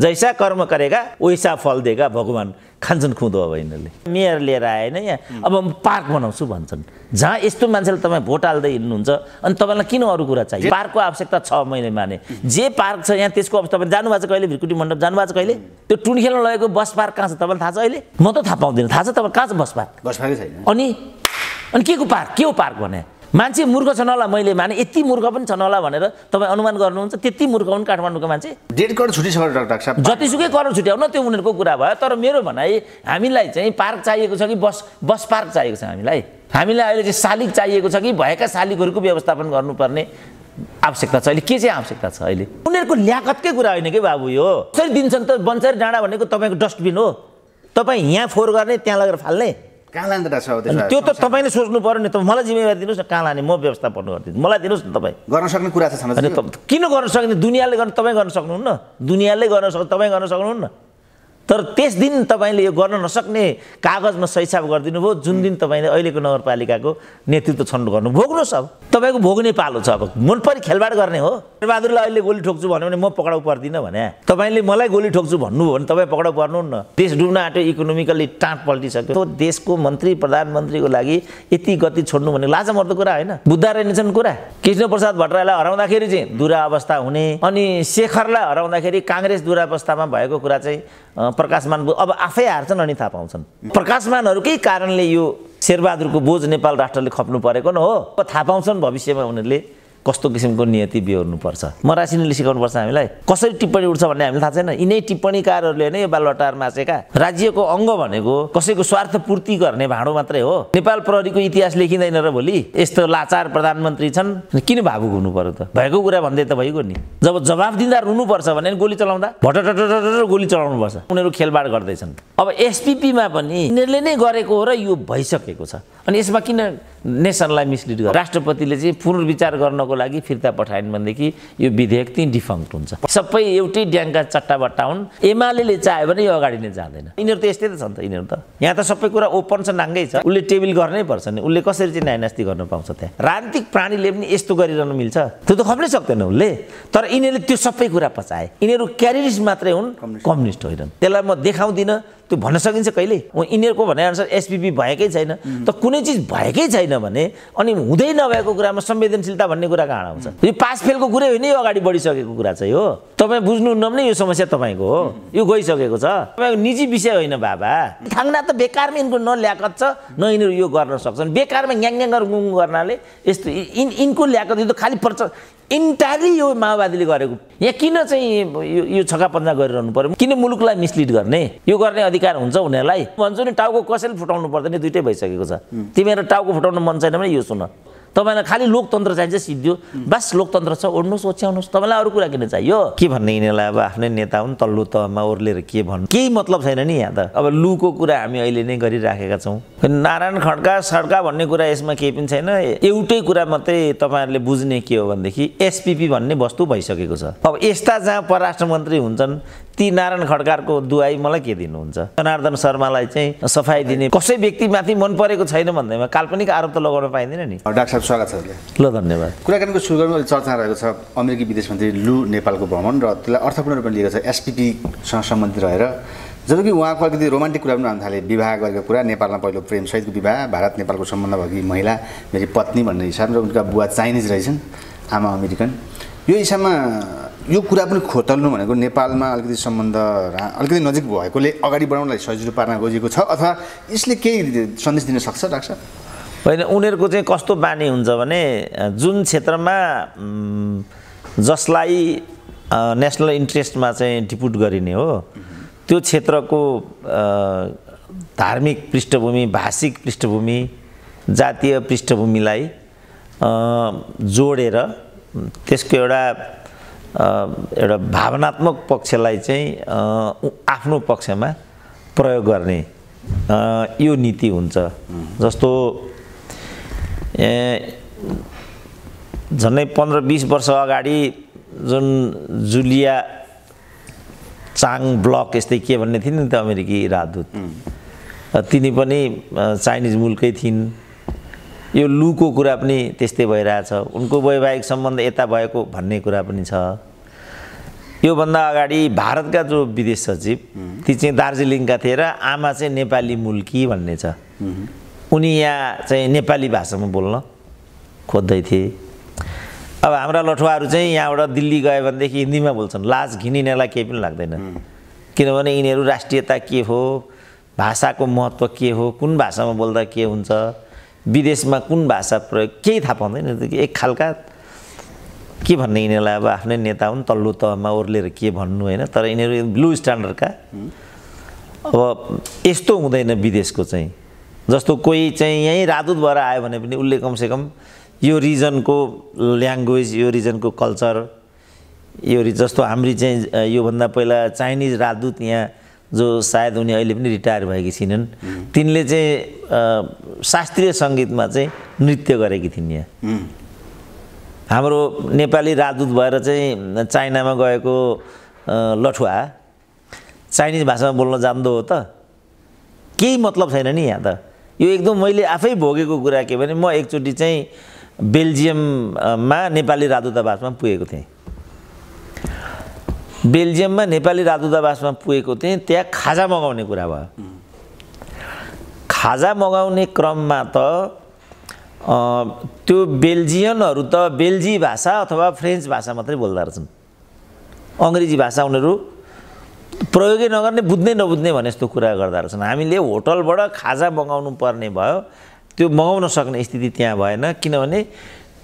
जैसा कर्म गरेका वैसा फल दिएका भगवान् खान्छन् खुँदो अब यिनीहरूले मेयर लिएर आएन यहाँ अब म पार्क बनाउँछु भन्छन् जहाँ यस्तो मान्छेले तपाईँ भोट हाल्दै हिँड्नुहुन्छ अनि तपाईँलाई किन अरू कुरा चाहियो पार्कको आवश्यकता छ मैले माने जे पार्क छ यहाँ त्यसको अब तपाईँ जानुभएको छ कहिले भिरकुटी मण्डप जानुभएको छ कहिले त्यो टुन खेल्न लगेको बस पार्क कहाँ छ तपाईँलाई थाहा छ अहिले म त थाहा पाउँदिनँ थाहा छ तपाईँ कहाँ छ बस पार्क बस पार्कै छैन अनि अनि के को पार्क के हो पार्क भने मान्छे मूर्ख छन् होला मैले माने यति मूर्ख पनि छन् होला भनेर तपाईँ अनुमान गर्नुहुन्छ त्यति मूर्ख हुन् काठमाडौँको मान्छे डेढ करोड छ डाक्टर साहब जतिसुकै करोड छुट्याउन त्यो उनीहरूको कुरा भयो तर मेरो भनाइ हामीलाई चाहिँ पार्क चाहिएको छ कि बस बस पार्क चाहिएको छ हामीलाई हामीलाई अहिले चाहिँ शालिक चाहिएको छ कि भएका शालिकहरूको व्यवस्थापन गर्नुपर्ने आवश्यकता छ अहिले के चाहिँ आवश्यकता छ अहिले उनीहरूको ल्याकतकै कुरा होइन कि बाबु यो कसरी दिन्छन् त बन्चर डाँडा भनेको तपाईँको डस्टबिन हो तपाईँ यहाँ फोहोर गर्ने त्यहाँ लगेर फाल्ने कहाँ लाँदा त्यो त तपाईँले सोच्नु पऱ्यो नि त मलाई जिम्मेवारी दिनुहोस् न कहाँ लाने म व्यवस्थापन गरिदिनु मलाई दिनुहोस् न तपाईँ गर्न सक्ने कुरा छ किन गर्न सक्ने दुनियाँले गर्न तपाईँ गर्न सक्नुहुन्न दुनियाँले गर्न सक्नु तपाईँ गर्न सक्नुहुन्न तर त्यस दिन तपाईँले यो गर्न नसक्ने कागजमा गरिदिनु भयो जुन दिन तपाईँले अहिलेको नगरपालिकाको नेतृत्व गर्नु भोग्नुहोस् अब तपाईँको भोग्ने पालो छ अब मन परि खेलबाड गर्ने हो बहादुरलाई अहिले गोली ठोक्छु भन्यो भने म पक्राउ पर्दिनँ भने तपाईँले मलाई गोली ठोक्छु भन्नुभयो भने तपाईँ पक्राउ न देश डुब्न आँट्यो इकोनोमिकल्ली टाँट पल्टिसक्यो त्यो देशको मन्त्री प्रधानमन्त्रीको लागि यति गति छोड्नु भने लाजमर्दो कुरा होइन बुद्ध रेनेछन् कुरा कृष्ण प्रसाद भट्टराईलाई हराउँदाखेरि चाहिँ दुरावस्था हुने अनि शेखरलाई हराउँदाखेरि काङ्ग्रेस दुरावस्थामा भएको कुरा चाहिँ प्रकाशमान अब आफै हार्छन् अनि थाहा पाउँछन् प्रकाशमानहरूकै कारणले यो शेरबहादुरको बोझ नेपाल राष्ट्रले खप्नु परेको न हो थाहा पाउँछन् भविष्यमा उनीहरूले कस्तो किसिमको नियति बिहोर्नुपर्छ मरासिनीले सिकाउनुपर्छ हामीलाई कसरी टिप्पणी उठ्छ भन्ने हामीलाई थाहा छैन यिनै टिप्पणीकारहरूले नै यो बालवाटार मासेका राज्यको अङ्ग भनेको कसैको स्वार्थ पूर्ति गर्ने भाँडो मात्रै हो नेपाल प्रहरीको इतिहास लेखिँदैन र भोलि यस्तो लाचार प्रधानमन्त्री छन् किन भावुक हुनु पर्यो त भएको कुरा भन्दै त भइगयो नि जब जवाब दिँदा रुनुपर्छ भने गोली चलाउँदा भटर गोली चलाउनुपर्छ उनीहरू खेलबाड गर्दैछन् अब एसपिपीमा पनि यिनीहरूले नै गरेको हो र यो भइसकेको छ अनि यसमा किन नेसनलाई मिसलिड गर्छ राष्ट्रपतिले चाहिँ पुनर्विचार गर्नको लागि फिर्ता पठाइन् भनेदेखि यो विधेयक त्यहीँ डिफङ्क्ट हुन्छ सबै एउटै ड्याङ्का चट्टाबट्टा हुन् एमाले चाह्यो भने यो अगाडि नै जाँदैन यिनीहरू त यस्तै त छन् त यिनीहरू त यहाँ त सबै कुरा ओपन छ नाङ्गै छ उसले टेबिल गर्नै पर्छ नि उसले कसरी चाहिँ नायनास्ती गर्न पाउँछ त्यहाँ राजनीतिक प्राणीले पनि यस्तो गरिरहनु मिल्छ त्यो त खप्नै सक्दैन उसले तर यिनीहरूले त्यो सबै कुरा पचाए यिनीहरू क्यारिस्ट मात्रै हुन् कम्युनिस्ट होइनन् त्यसलाई म देखाउँदिनँ त्यो भन्न सकिन्छ कहिले यिनीहरूको भनेअनुसार एसपिपी भएकै छैन त कुनै चिज भएकै छैन भने अनि हुँदै नभएको कुरामा संवेदनशीलता भन्ने कुरा कहाँ आउँछ यो पास फेलको कुरै होइन यो अगाडि बढिसकेको कुरा चाहिँ हो तपाईँ बुझ्नुहुन्न पनि यो समस्या तपाईँको हो यो गइसकेको छ तपाईँको निजी विषय होइन बाबा थाङ्ना त बेकारमा यिनको न ल्याकत छ न यिनीहरू यो गर्न सक्छन् बेकारमा ग्याङ गुङ गर्नाले यस्तो इन यिनको ल्याकत यो त खालि प्रच इन्टायरली यो माओवादीले गरेको यहाँ किन चाहिँ यो यो पन्जा गरिरहनु पर्यो किन मुलुकलाई मिसलिड गर्ने यो गर्ने अधिकार अधिकार हुन्छ उनीहरूलाई भन्छु नि टाउको कसैले फुटाउनु पर्दैन दुइटै भइसकेको छ तिमीहरू टाउको फुटाउनु मन छैन भने यो सुन तपाईँलाई खालि लोकतन्त्र चाहिन्छ सिद्धियो बास लोकतन्त्र छ ओर्नुहोस् ओछ्याउनुहोस् तपाईँलाई अरू कुरा किन चाहियो के भन्ने यिनीहरूलाई अब आफ्नै नेता हुन् तल्लो तहमा ओर्लेर के भन्नु केही मतलब छैन नि यहाँ त अब लुको कुरा हामी अहिले नै गरिराखेका छौँ नारायण खड्का सड्का भन्ने कुरा यसमा केही पनि छैन एउटै कुरा मात्रै तपाईँहरूले बुझ्ने के हो भनेदेखि एसपिपी भन्ने वस्तु भइसकेको छ अब यस्ता जहाँ परराष्ट्र मन्त्री हुन्छन् ती नारायण खड्कारको दुवाई मलाई के दिनुहुन्छ जनार्दन शर्मालाई चाहिँ सफाई दिने कसै व्यक्तिमाथि मन परेको छैन भन्दैमा काल्पनिक आरोप त लगाउन पाइँदैन नि डाक्टर स्वागत छ ल धन्यवाद कुराकानीको सुरु गर्नु अहिले चर्चा रहेको छ अमेरिकी विदेश मन्त्री लु नेपालको भ्रमण र त्यसलाई अर्थपूर्ण रूपमा लिएको छ एसपिपीसँग सम्बन्धित रहेर जब कि उहाँको अलिकति रोमान्टिक कुरा पनि आउनु थाले विवाह गरेको कुरा नेपालमा पहिलो प्रेम सहितको विवाह भारत नेपालको सम्बन्ध भयो कि महिला मेरो पत्नी भन्ने हिसाबले उनका बुवा चाइनिज रहेछन् आमा अमेरिकन यो हिसाबमा यो कुरा पनि खोतल्नु भनेको नेपालमा अलिकति सम्बन्ध अलिकति नजिक भएकोले अगाडि बढाउनलाई सजिलो पार्न खोजेको छ अथवा यसले केही सन्देश दिन सक्छ डाक्टर होइन उनीहरूको चाहिँ कस्तो बानी हुन्छ भने जुन क्षेत्रमा जसलाई नेसनल इन्ट्रेस्टमा चाहिँ डिपुट गरिने हो त्यो क्षेत्रको धार्मिक पृष्ठभूमि भाषिक पृष्ठभूमि जातीय पृष्ठभूमिलाई जोडेर त्यसको एउटा एउटा भावनात्मक पक्षलाई चाहिँ आफ्नो पक्षमा प्रयोग गर्ने यो नीति हुन्छ जस्तो ए झन्डै पन्ध्र बिस वर्ष अगाडि जुन जुलिया चाङ ब्लक यस्तै के भन्ने थिइन् नि त अमेरिकी राजदूत तिनी पनि चाइनिज मुलकै थिइन् यो लुको कुरा पनि त्यस्तै भइरहेछ उनको वैवाहिक सम्बन्ध यता भएको भन्ने कुरा पनि छ योभन्दा अगाडि भारतका जो विदेश सचिव ती चाहिँ दार्जिलिङका थिए र आमा चाहिँ नेपाली मूलकी भन्ने छ उनी यहाँ चाहिँ नेपाली भाषामा बोल्न खोज्दै थिए अब हाम्रा लठुवाहरू चाहिँ यहाँबाट दिल्ली गयो भनेदेखि हिन्दीमा बोल्छन् लाज घिनिनेलाई केही पनि लाग्दैन किनभने यिनीहरू राष्ट्रियता के हो भाषाको महत्त्व के हो कुन भाषामा बोल्दा के हुन्छ विदेशमा कुन भाषा प्रयोग केही थाहा पाउँदैन एक खालका के भन्ने यिनीहरूलाई अब आफ्नै नेता हुन् तल्लो तहमा ओर्लेर के भन्नु होइन तर यिनीहरू ब्लु स्ट्यान्डर्डका अब यस्तो हुँदैन विदेशको चाहिँ जस्तो कोही चाहिँ यहीँ राजदूत भएर आयो भने पनि उसले कमसेकम यो रिजनको ल्याङ्ग्वेज यो रिजनको कल्चर यो जस्तो हाम्रो चाहिँ योभन्दा पहिला चाइनिज राजदूत यहाँ जो सायद उनी अहिले पनि रिटायर भएकी छिनन् तिनले चाहिँ शास्त्रीय सङ्गीतमा चाहिँ नृत्य गरेकी थिइन् यहाँ हाम्रो नेपाली राजदूत भएर चाहिँ चाइनामा गएको लठुवा चाइनिज भाषामा बोल्न जान्दो हो त केही मतलब छैन नि यहाँ त यो एकदम मैले आफै भोगेको कुरा के भने म एकचोटि चाहिँ बेल्जियममा नेपाली राजदूतावासमा पुगेको थिएँ बेल्जियममा नेपाली राजदूतावासमा पुगेको थिएँ त्यहाँ खाजा मगाउने कुरा भयो खाजा मगाउने क्रममा त त्यो बेल्जियनहरू त बेल्जी भाषा अथवा फ्रेन्च भाषा मात्रै बोल्दा रहेछन् अङ्ग्रेजी भाषा उनीहरू प्रयोगै नगर्ने बुझ्ने नबुझ्ने भने जस्तो कुरा गर्दा रहेछन् हामीले होटलबाट खाजा मगाउनु पर्ने भयो त्यो मगाउन सक्ने स्थिति त्यहाँ भएन किनभने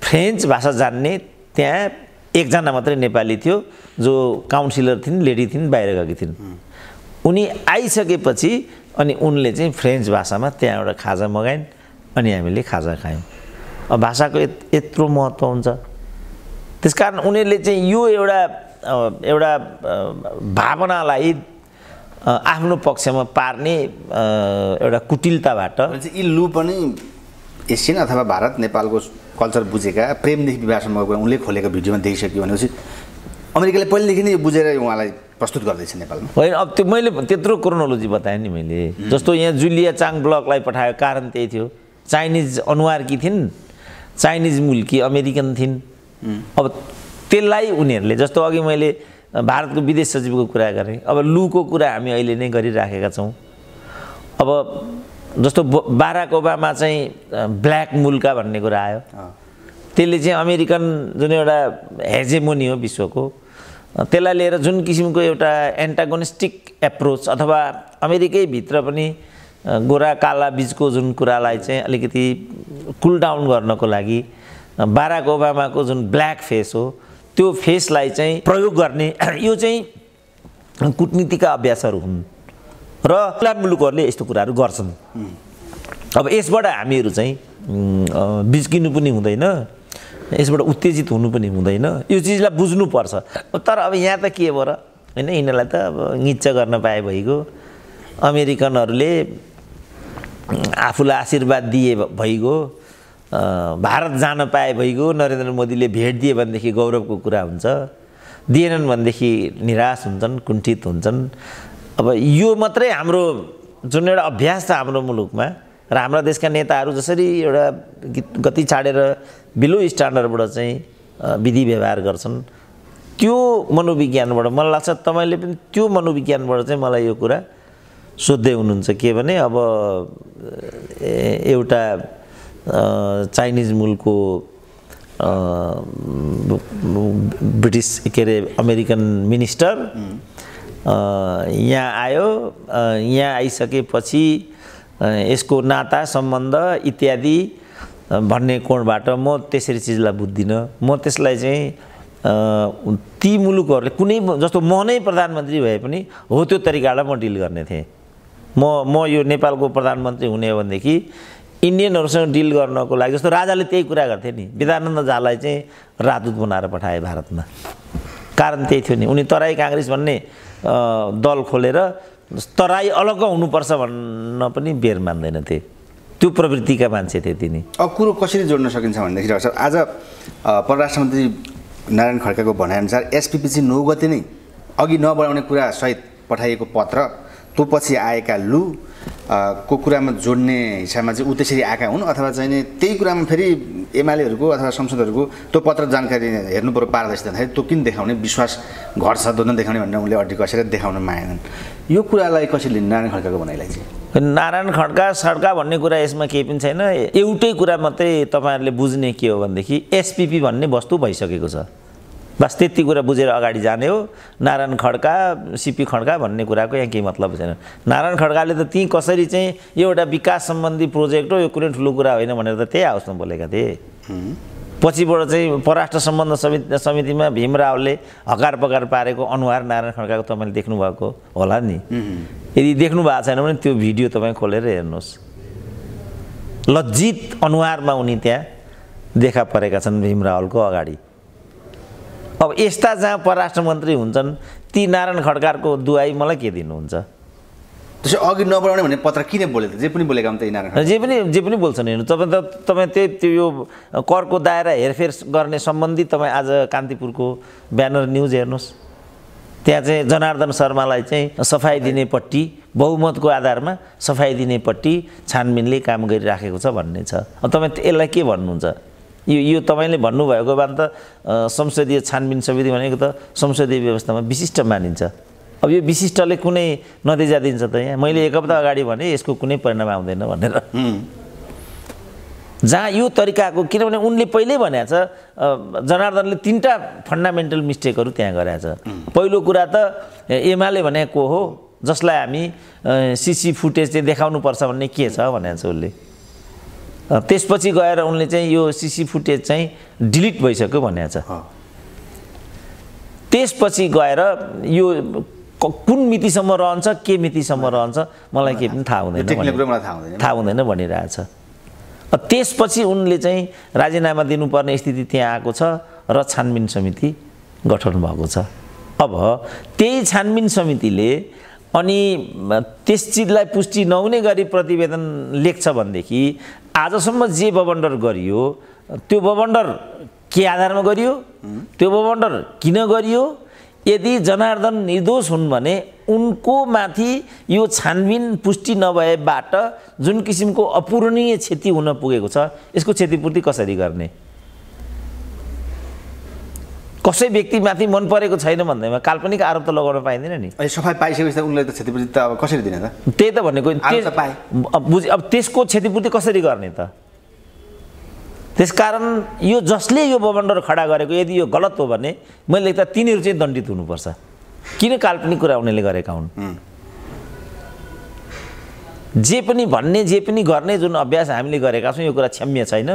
फ्रेन्च भाषा जान्ने त्यहाँ एकजना मात्रै नेपाली थियो जो काउन्सिलर थिइन् लेडी थिइन् बाहिर गएकी थिइन् उनी आइसकेपछि अनि उनले चाहिँ फ्रेन्च भाषामा त्यहाँ एउटा खाजा मगाइन् अनि हामीले खाजा खायौँ भाषाको यत्रो महत्त्व हुन्छ त्यस कारण उनीहरूले चाहिँ यो एउटा एउटा भावनालाई आफ्नो पक्षमा पार्ने एउटा कुटिलताबाट यी लु पनि एसियन अथवा भारत नेपालको कल्चर बुझेका प्रेमदेखि विवाहसम्मको कुरा उनले खोलेको भिडियोमा देखिसक्यो भनेपछि अमेरिकाले पहिलेदेखि नै यो बुझेर उहाँलाई प्रस्तुत गर्दैछ नेपालमा होइन अब त्यो मैले त्यत्रो क्रोनोलोजी बताएँ नि मैले जस्तो यहाँ जुलिया चाङ ब्लकलाई पठाएको कारण त्यही थियो चाइनिज अनुहारकी थिइन् चाइनिज मुलकी अमेरिकन थिइन् अब त्यसलाई उनीहरूले जस्तो अघि मैले भारतको विदेश सचिवको कुरा गरेँ अब लुको कुरा हामी अहिले नै गरिराखेका छौँ अब जस्तो बाराक ओबामा चाहिँ ब्ल्याक मुल्का भन्ने कुरा आयो त्यसले चाहिँ अमेरिकन जुन एउटा हेजेमोनी हो विश्वको त्यसलाई लिएर जुन किसिमको एउटा एन्टागोनिस्टिक एप्रोच अथवा अमेरिकैभित्र पनि गोरा काला बिचको जुन कुरालाई चाहिँ अलिकति कुल डाउन गर्नको लागि बाराक ओबामाको जुन ब्ल्याक फेस हो त्यो फेसलाई चाहिँ प्रयोग गर्ने यो चाहिँ कुटनीतिका अभ्यासहरू हुन् र मुलुकहरूले यस्तो कुराहरू गर्छन् अब यसबाट हामीहरू चाहिँ बिच्किनु पनि हुँदैन यसबाट उत्तेजित हुनु पनि हुँदैन यो चिजलाई बुझ्नुपर्छ तर अब यहाँ त के भयो र होइन यिनीहरूलाई त अब निच्च गर्न पाए भइगयो अमेरिकनहरूले आफूलाई आशीर्वाद दिए भइगयो भारत जान पाए भइगयो नरेन्द्र मोदीले भेट दिए भनेदेखि गौरवको कुरा हुन्छ दिएनन् भनेदेखि निराश हुन्छन् कुण्ठित हुन्छन् अब यो मात्रै हाम्रो जुन एउटा अभ्यास छ हाम्रो मुलुकमा र हाम्रा देशका नेताहरू जसरी एउटा गति छाडेर बिलो स्ट्यान्डर्डबाट चाहिँ विधि व्यवहार गर्छन् त्यो मनोविज्ञानबाट मलाई लाग्छ तपाईँले पनि त्यो मनोविज्ञानबाट चाहिँ मलाई यो कुरा सोध्दै हुनुहुन्छ के भने अब एउटा चाइनिज मूलको ब्रिटिस के अरे अमेरिकन मिनिस्टर यहाँ आयो यहाँ आइसकेपछि यसको नाता सम्बन्ध इत्यादि भन्ने कोणबाट म त्यसरी चिजलाई बुझ्दिनँ म त्यसलाई चाहिँ ती मुलुकहरूले कुनै जस्तो म नै प्रधानमन्त्री भए पनि हो त्यो तरिकाबाट म डिल गर्ने थिएँ म म यो नेपालको प्रधानमन्त्री हुने हो भनेदेखि इन्डियनहरूसँग डिल गर्नको लागि जस्तो राजाले त्यही कुरा गर्थे नि वेदानन्द झालाई चाहिँ राजदूत बनाएर पठाए भारतमा कारण त्यही थियो नि उनी तराई काङ्ग्रेस भन्ने दल खोलेर तराई अलग हुनुपर्छ भन्न पनि बेर मान्दैनथे त्यो प्रवृत्तिका मान्छे थिए तिनी अब कुरो कसरी जोड्न सकिन्छ भनेदेखि सर आज परराष्ट्र मन्त्री नारायण खड्काको भनाइअनुसार एसपिपिसी नौ गते नै अघि नबढाउने कुरासहित पठाइएको पत्र त्यो पछि आएका लु को कुरामा जोड्ने हिसाबमा चाहिँ ऊ त्यसरी आएका हुन् अथवा चाहिँ नि त्यही कुरामा फेरि एमालेहरूको अथवा संसदहरूको त्यो पत्र जानकारी हेर्नु पऱ्यो जाँदाखेरि त्यो किन देखाउने विश्वास घट्छ दोन देखाउने भनेर उनले अड्डी कसेर देखाउन माएनन् यो कुरालाई लिने नारायण खड्काको भनाइलाई चाहिँ नारायण खड्का सड्का भन्ने कुरा यसमा केही पनि छैन एउटै कुरा मात्रै तपाईँहरूले बुझ्ने के हो भनेदेखि एसपिपी भन्ने वस्तु भइसकेको छ बस त्यति कुरा बुझेर अगाडि जाने हो नारायण खड्का सिपी खड्का भन्ने कुराको यहाँ केही मतलब छैन नारायण खड्काले त ती कसरी चाहिँ यो एउटा विकास सम्बन्धी प्रोजेक्ट हो यो कुनै ठुलो कुरा होइन भनेर त त्यही हाउसमा बोलेका थिए पछिबाट चाहिँ पराष्ट्र सम्बन्ध समिति समितिमा भीम रावले हकार पकार पारेको अनुहार नारायण खड्काको तपाईँले देख्नुभएको होला नि यदि देख्नु भएको छैन भने त्यो भिडियो तपाईँ खोलेर हेर्नुहोस् लज्जित अनुहारमा उनी त्यहाँ देखा परेका छन् भीम रावलको अगाडि अब यस्ता जहाँ परराष्ट्र मन्त्री हुन्छन् ती नारायण खड्कारको दुवाई मलाई के दिनुहुन्छ त्यसो अघि नबढाउने भने पत्र किन बोले जे पनि बोलेका हुन् नारायण जे पनि जे पनि बोल्छन् हेर्नु तपाईँ त तपाईँ त्यही त्यो यो करको दायरा हेरफेर गर्ने सम्बन्धी तपाईँ आज कान्तिपुरको ब्यानर न्युज हेर्नुहोस् त्यहाँ चाहिँ जनार्दन शर्मालाई चाहिँ सफाइ दिनेपट्टि बहुमतको आधारमा सफाइ दिनेपट्टि छानबिनले काम गरिराखेको छ भन्ने छ तपाईँ यसलाई के भन्नुहुन्छ यो यो तपाईँले भन्नुभएको भए त संसदीय छानबिन समिति भनेको त संसदीय व्यवस्थामा विशिष्ट मानिन्छ अब यो विशिष्टले कुनै नतिजा दिन्छ त यहाँ मैले एक हप्ता अगाडि भने यसको कुनै परिणाम आउँदैन भनेर जहाँ यो तरिकाको किनभने उनले पहिल्यै भनेको छ जनार्दनले तिनवटा फन्डामेन्टल मिस्टेकहरू त्यहाँ गराएको छ पहिलो कुरा त एमाले भनेको हो जसलाई हामी सिसी फुटेज चाहिँ देखाउनुपर्छ भन्ने के छ भनेको छ उसले त्यसपछि गएर उनले चाहिँ यो सिसी फुटेज चाहिँ डिलिट भइसक्यो भनेको छ त्यसपछि गएर यो कुन मितिसम्म रहन्छ के मितिसम्म रहन्छ मलाई केही पनि थाहा हुँदैन थाहा हुँदैन भनिरहेछ त्यसपछि उनले चाहिँ राजीनामा दिनुपर्ने स्थिति त्यहाँ आएको छ र छानबिन समिति गठन भएको छ अब त्यही छानबिन समितिले अनि त्यस चिजलाई पुष्टि नहुने गरी प्रतिवेदन लेख्छ भनेदेखि आजसम्म जे बबन्डर गरियो त्यो बबन्डर के आधारमा गरियो त्यो बबन्डर किन गरियो यदि जनार्दन निर्दोष हुन् भने उनको माथि यो छानबिन पुष्टि नभएबाट जुन किसिमको अपूरणीय क्षति हुन पुगेको छ यसको क्षतिपूर्ति कसरी गर्ने कसै व्यक्तिमाथि मन परेको छैन भन्दैमा काल्पनिक आरोप त लगाउन पाइँदैन नि सफाइ पाइसकेपछि उनलाई त क्षतिपूर्ति त अब कसरी दिने त त्यही त भनेको बुझ अब त्यसको क्षतिपूर्ति कसरी गर्ने त त्यसकारण यो जसले यो बमण्डर खडा गरेको यदि यो गलत हो भने मैले त तिनीहरू चाहिँ दण्डित हुनुपर्छ किन काल्पनिक कुरा उनीहरूले गरेका हुन् जे पनि भन्ने जे पनि गर्ने जुन अभ्यास हामीले गरेका छौँ यो कुरा क्षम्य छैन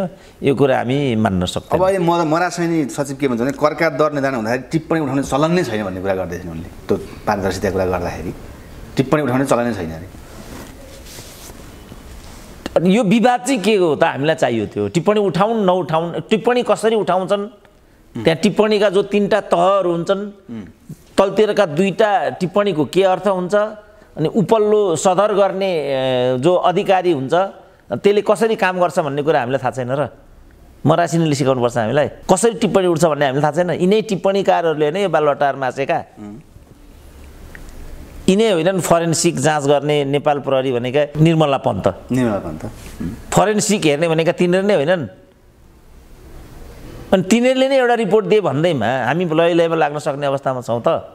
यो कुरा हामी मान्न सक्छौँ अब म मरासैनी सचिव के भन्छ भने कर्का दर निर्धारण हुँदाखेरि टिप्पणी उठाउने चलन नै छैन भन्ने कुरा गर्दै गर्दैछन् उनले त्यो पारदर्शिता कुरा गर्दाखेरि टिप्पणी उठाउने चलन नै छैन अरे यो विवाद चाहिँ के हो त हामीलाई चाहियो त्यो टिप्पणी उठाउन् नउठाउन् टिप्पणी कसरी उठाउँछन् त्यहाँ टिप्पणीका जो तिनवटा तहहरू हुन्छन् तलतिरका दुईवटा टिप्पणीको के अर्थ हुन्छ अनि उपल्लो सदर गर्ने जो अधिकारी हुन्छ त्यसले कसरी काम गर्छ भन्ने कुरा हामीलाई थाहा छैन र मरासिनीले सिकाउनुपर्छ हामीलाई कसरी टिप्पणी उठ्छ भन्ने हामीलाई थाहा छैन यिनै टिप्पणीकारहरूले नै यो बालवाटार मासेका यिनै होइनन् फरेन्सिक जाँच गर्ने नेपाल प्रहरी भनेका निर्मला पन्त निर्मला पन्त फरेन्सिक हेर्ने भनेका तिनीहरू नै होइनन् अनि तिनीहरूले नै एउटा रिपोर्ट दिए भन्दैमा हामी लय लाग्न सक्ने अवस्थामा छौँ त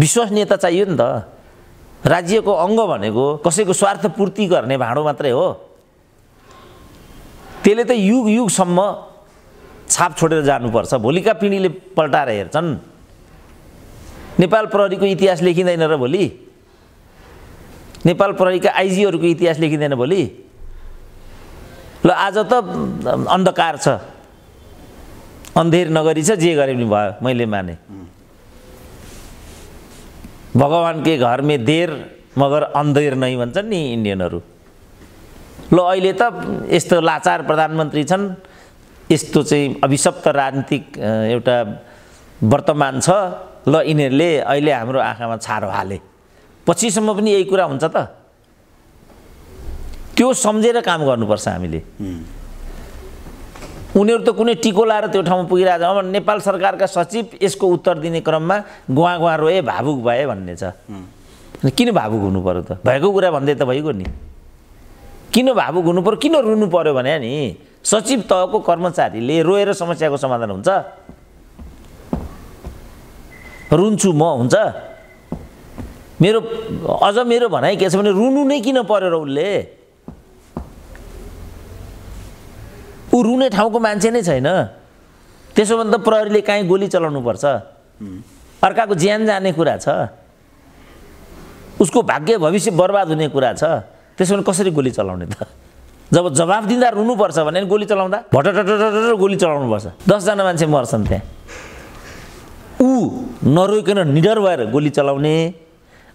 विश्वसनीयता चाहियो नि त राज्यको अङ्ग भनेको कसैको स्वार्थ पूर्ति गर्ने भाँडो मात्रै हो त्यसले त युग युगसम्म छाप छोडेर जानुपर्छ भोलिका पिँढीले पल्टाएर हेर्छन् नेपाल प्रहरीको इतिहास लेखिँदैन र भोलि नेपाल प्रहरीका आइजीहरूको इतिहास लेखिँदैन भोलि ल आज त अन्धकार छ अन्धेर नगरी छ जे गरे पनि भयो मैले माने भगवान्कै के घरमे देर मगर अन्धेर नै भन्छन् नि इन्डियनहरू ल अहिले त यस्तो लाचार प्रधानमन्त्री छन् यस्तो चाहिँ अभिशप्त राजनीतिक एउटा वर्तमान छ ल यिनीहरूले अहिले हाम्रो आँखामा छारो हाले पछिसम्म पनि यही कुरा हुन्छ त त्यो सम्झेर काम गर्नुपर्छ हामीले उनीहरू त कुनै टिको लाएर त्यो ठाउँमा पुगिरहेको छ अब नेपाल सरकारका सचिव यसको उत्तर दिने क्रममा गुवा गुवा रोए भावुक भए भन्ने छ किन भावुक हुनु पर्यो त भएको कुरा भन्दै त भइगयो नि किन भावुक हुनु पर्यो किन रुनु पर्यो भने नि सचिव तहको कर्मचारीले रोएर समस्याको समाधान हुन्छ रुन्छु म हुन्छ मेरो अझ मेरो भनाइ के छ भने रुनु नै किन पऱ्यो र उसले ऊ रुने ठाउँको मान्छे नै छैन त्यसो भने त प्रहरीले काहीँ गोली चलाउनु पर्छ अर्काको ज्यान जाने कुरा छ उसको भाग्य भविष्य बर्बाद हुने कुरा छ त्यसो भने कसरी गोली चलाउने त जब जवाफ दिँदा रुनुपर्छ भने गोली चलाउँदा भटटटटटट गोली चलाउनुपर्छ दसजना मान्छे मर्छन् त्यहाँ ऊ नरोइकन निडर भएर गोली चलाउने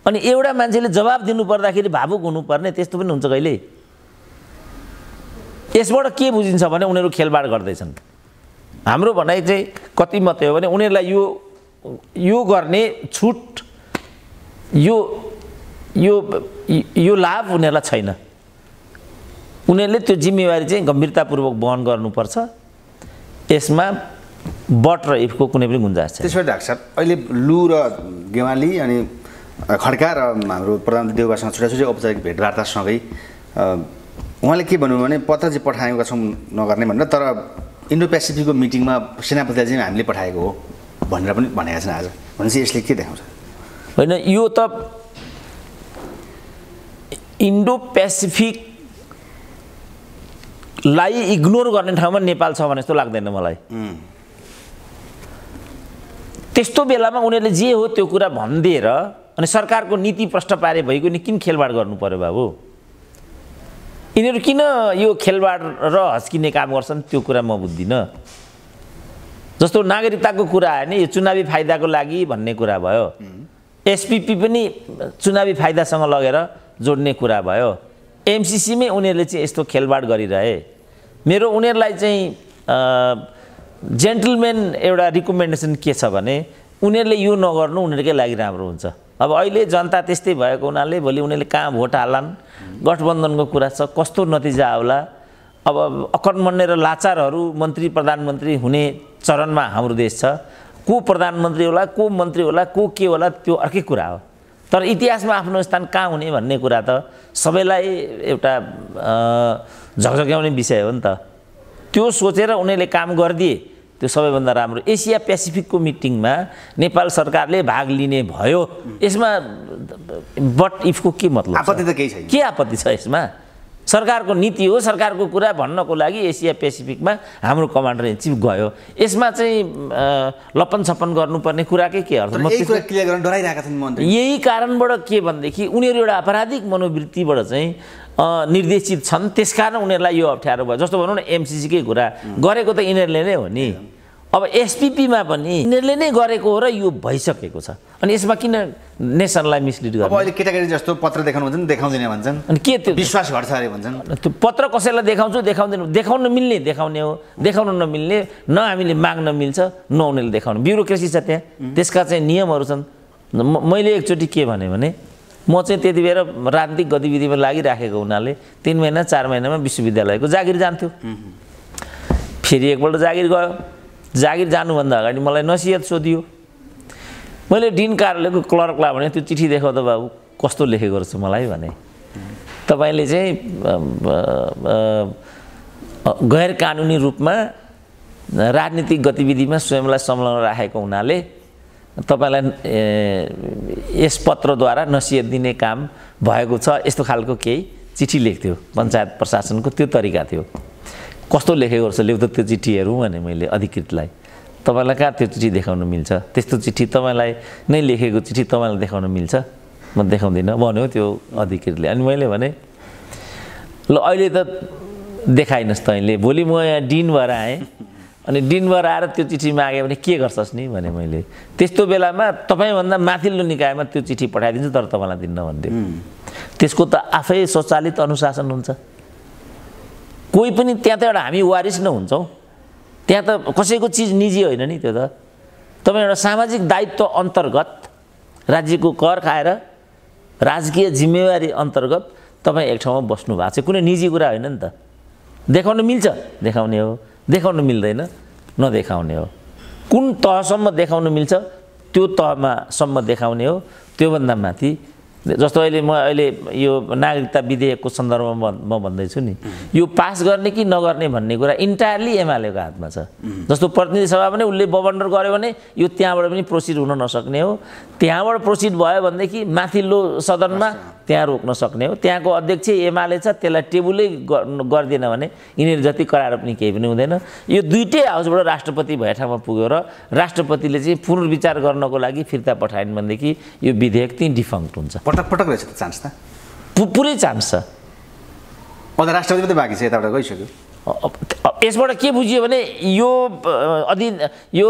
अनि एउटा मान्छेले जवाब दिनुपर्दाखेरि भावुक हुनुपर्ने त्यस्तो पनि हुन्छ कहिले यसबाट के बुझिन्छ भने उनीहरू खेलबाड गर्दैछन् हाम्रो भनाइ चाहिँ कति मात्रै हो भने उनीहरूलाई यो यो गर्ने छुट यो यो यो लाभ उनीहरूलाई छैन उनीहरूले त्यो जिम्मेवारी चाहिँ गम्भीरतापूर्वक वहन गर्नुपर्छ यसमा बट र इफको कुनै पनि गुन्जास छ त्यसो डाक्टर अहिले लु र गेवाली अनि खड्का र हाम्रो प्रधानमन्त्री देउबासँग छुट्टा छुट्टै औपचारिक भेटवार्तासँगै उहाँले के भन्नुभयो भने पत्र चाहिँ पठाएका छौँ नगर्ने भनेर तर इन्डो पेसिफिकको मिटिङमा सेनापतिलाई चाहिँ हामीले पठाएको हो भनेर पनि भनेका छन् आज भनेपछि यसले के देखाउँछ होइन यो त इन्डो पेसिफिकलाई इग्नोर गर्ने ठाउँमा नेपाल छ भने जस्तो लाग्दैन मलाई त्यस्तो बेलामा उनीहरूले जे हो त्यो कुरा भनिदिएर अनि सरकारको नीति प्रष्ट पारे भइगयो नि किन खेलबाड गर्नु पऱ्यो बाबु यिनीहरू किन यो खेलवाड र हस्किने काम गर्छन् त्यो कुरा म बुझ्दिनँ जस्तो नागरिकताको कुरा आयो नि यो चुनावी फाइदाको लागि भन्ने कुरा भयो एसपिपी पनि चुनावी फाइदासँग लगेर जोड्ने कुरा भयो एमसिसीमै उनीहरूले चाहिँ यस्तो खेलबाड गरिरहे मेरो उनीहरूलाई चाहिँ जेन्टलमेन एउटा रिकमेन्डेसन के छ भने उनीहरूले यो नगर्नु उनीहरूकै लागि राम्रो हुन्छ अब अहिले जनता त्यस्तै भएको हुनाले भोलि उनीहरूले कहाँ भोट हालान् गठबन्धनको कुरा छ कस्तो नतिजा आउला अब अकर्मण्य र लाचारहरू मन्त्री प्रधानमन्त्री हुने चरणमा हाम्रो देश छ को प्रधानमन्त्री होला को मन्त्री होला को के होला त्यो अर्कै कुरा हो तर इतिहासमा आफ्नो स्थान कहाँ हुने भन्ने कुरा त सबैलाई एउटा झकझक्याउने विषय हो नि त त्यो सोचेर उनीहरूले काम गरिदिए त्यो सबैभन्दा राम्रो एसिया पेसिफिकको मिटिङमा नेपाल सरकारले भाग लिने भयो यसमा बट इफको के मतलब आपत्ति त केही छैन के आपत्ति छ यसमा सरकारको नीति हो सरकारको कुरा भन्नको लागि एसिया पेसिफिकमा हाम्रो कमान्डर इन चिफ गयो यसमा चाहिँ लपन छपन गर्नुपर्ने कुराकै के अर्थ यही कारणबाट के भनेदेखि उनीहरू एउटा आपराधिक मनोवृत्तिबाट चाहिँ निर्देशित छन् त्यसकारण उनीहरूलाई यो अप्ठ्यारो भयो जस्तो भनौँ न एमसिसीकै कुरा गरेको त यिनीहरूले नै हो नि अब एसपिपीमा पनि यिनीहरूले नै गरेको हो र यो भइसकेको छ अनि यसमा किन नेसनलाई मिसलिड गर्नु अहिले केटाकेटी जस्तो पत्र देखाउनु नि देखाउँदैन भन्छन् अनि के त्यो विश्वास घट्छ अरे भन्छन् त्यो पत्र कसैलाई देखाउँछु देखाउँदैन देखाउन मिल्ने देखाउने हो देखाउन नमिल्ने न हामीले माग्न मिल्छ न उनीहरूले देखाउनु ब्युरोक्रेसी छ त्यहाँ त्यसका चाहिँ नियमहरू छन् मैले एकचोटि के भने भने म चाहिँ त्यति बेला राजनीतिक गतिविधिमा लागिराखेको हुनाले तिन महिना चार महिनामा विश्वविद्यालयको जागिर जान्थ्यो फेरि एकपल्ट जागिर गयो जागिर जानुभन्दा अगाडि मलाई नसिहत सोधियो मैले डिन कार्यालयको क्लर्कलाई भने त्यो चिठी देखाउ त बाबु कस्तो लेखेको रहेछ मलाई भने तपाईँले चाहिँ गैर कानुनी रूपमा राजनीतिक गतिविधिमा स्वयंलाई संलग्न राखेको हुनाले तपाईँलाई यस पत्रद्वारा नसिहत दिने काम भएको छ यस्तो खालको केही चिठी लेख्थ्यो पञ्चायत प्रशासनको त्यो तरिका थियो कस्तो लेखेको रहेछ लेख्दा त त्यो चिठीहरू भने मैले अधिकृतलाई तपाईँलाई कहाँ त्यो चिठी देखाउनु मिल्छ त्यस्तो चिठी तपाईँलाई नै लेखेको चिठी तपाईँलाई देखाउनु मिल्छ म देखाउँदिनँ भन्यो त्यो अधिकृतले अनि मैले भने ल अहिले त देखाइनस् तैँले भोलि म यहाँ डिन भएर आएँ अनि डिन भएर आएर त्यो चिठी माग्यो भने के गर्छस् नि भने मैले त्यस्तो बेलामा तपाईँभन्दा माथिल्लो निकायमा त्यो चिठी पठाइदिन्छु तर तपाईँलाई दिन्न भनिदियो त्यसको त आफै स्वचालित अनुशासन हुन्छ कोही पनि त्यहाँ त एउटा हामी वारिस नहुन्छौँ त्यहाँ त कसैको चिज निजी होइन नि त्यो त तपाईँ एउटा सामाजिक दायित्व अन्तर्गत राज्यको कर खाएर राजकीय जिम्मेवारी अन्तर्गत तपाईँ एक ठाउँमा बस्नु भएको छ कुनै निजी कुरा होइन नि त देखाउनु मिल्छ देखाउने हो देखाउनु मिल्दैन नदेखाउने हो कुन तहसम्म देखाउनु मिल्छ त्यो तहमासम्म देखाउने हो त्योभन्दा माथि जस्तो अहिले म अहिले यो नागरिकता विधेयकको सन्दर्भमा म भन्दैछु नि यो पास गर्ने कि नगर्ने भन्ने कुरा इन्टायरली एमालेको हातमा छ जस्तो प्रतिनिधि सभा पनि उसले बबन्डर गर्यो भने यो त्यहाँबाट पनि प्रोसिड हुन नसक्ने हो त्यहाँबाट प्रोसिड भयो भनेदेखि माथिल्लो सदनमा त्यहाँ रोक्न सक्ने हो त्यहाँको अध्यक्ष एमाले छ त्यसलाई टेबुलै गर्दिन भने यिनीहरू जति कराएर पनि केही पनि हुँदैन यो दुइटै हाउसबाट राष्ट्रपति भए ठाउँमा पुग्यो र राष्ट्रपतिले चाहिँ पुनर्विचार गर्नको लागि फिर्ता पठाइन् भनेदेखि यो विधेयक त्यहीँ डिफङ्क्ट हुन्छ पटक पटक रहेछ त चान्स त पुरै चान्स छ राष्ट्रपति मात्रै बाँकी छ यताबाट गइसक्यो यसबाट के बुझियो भने यो अधिन यो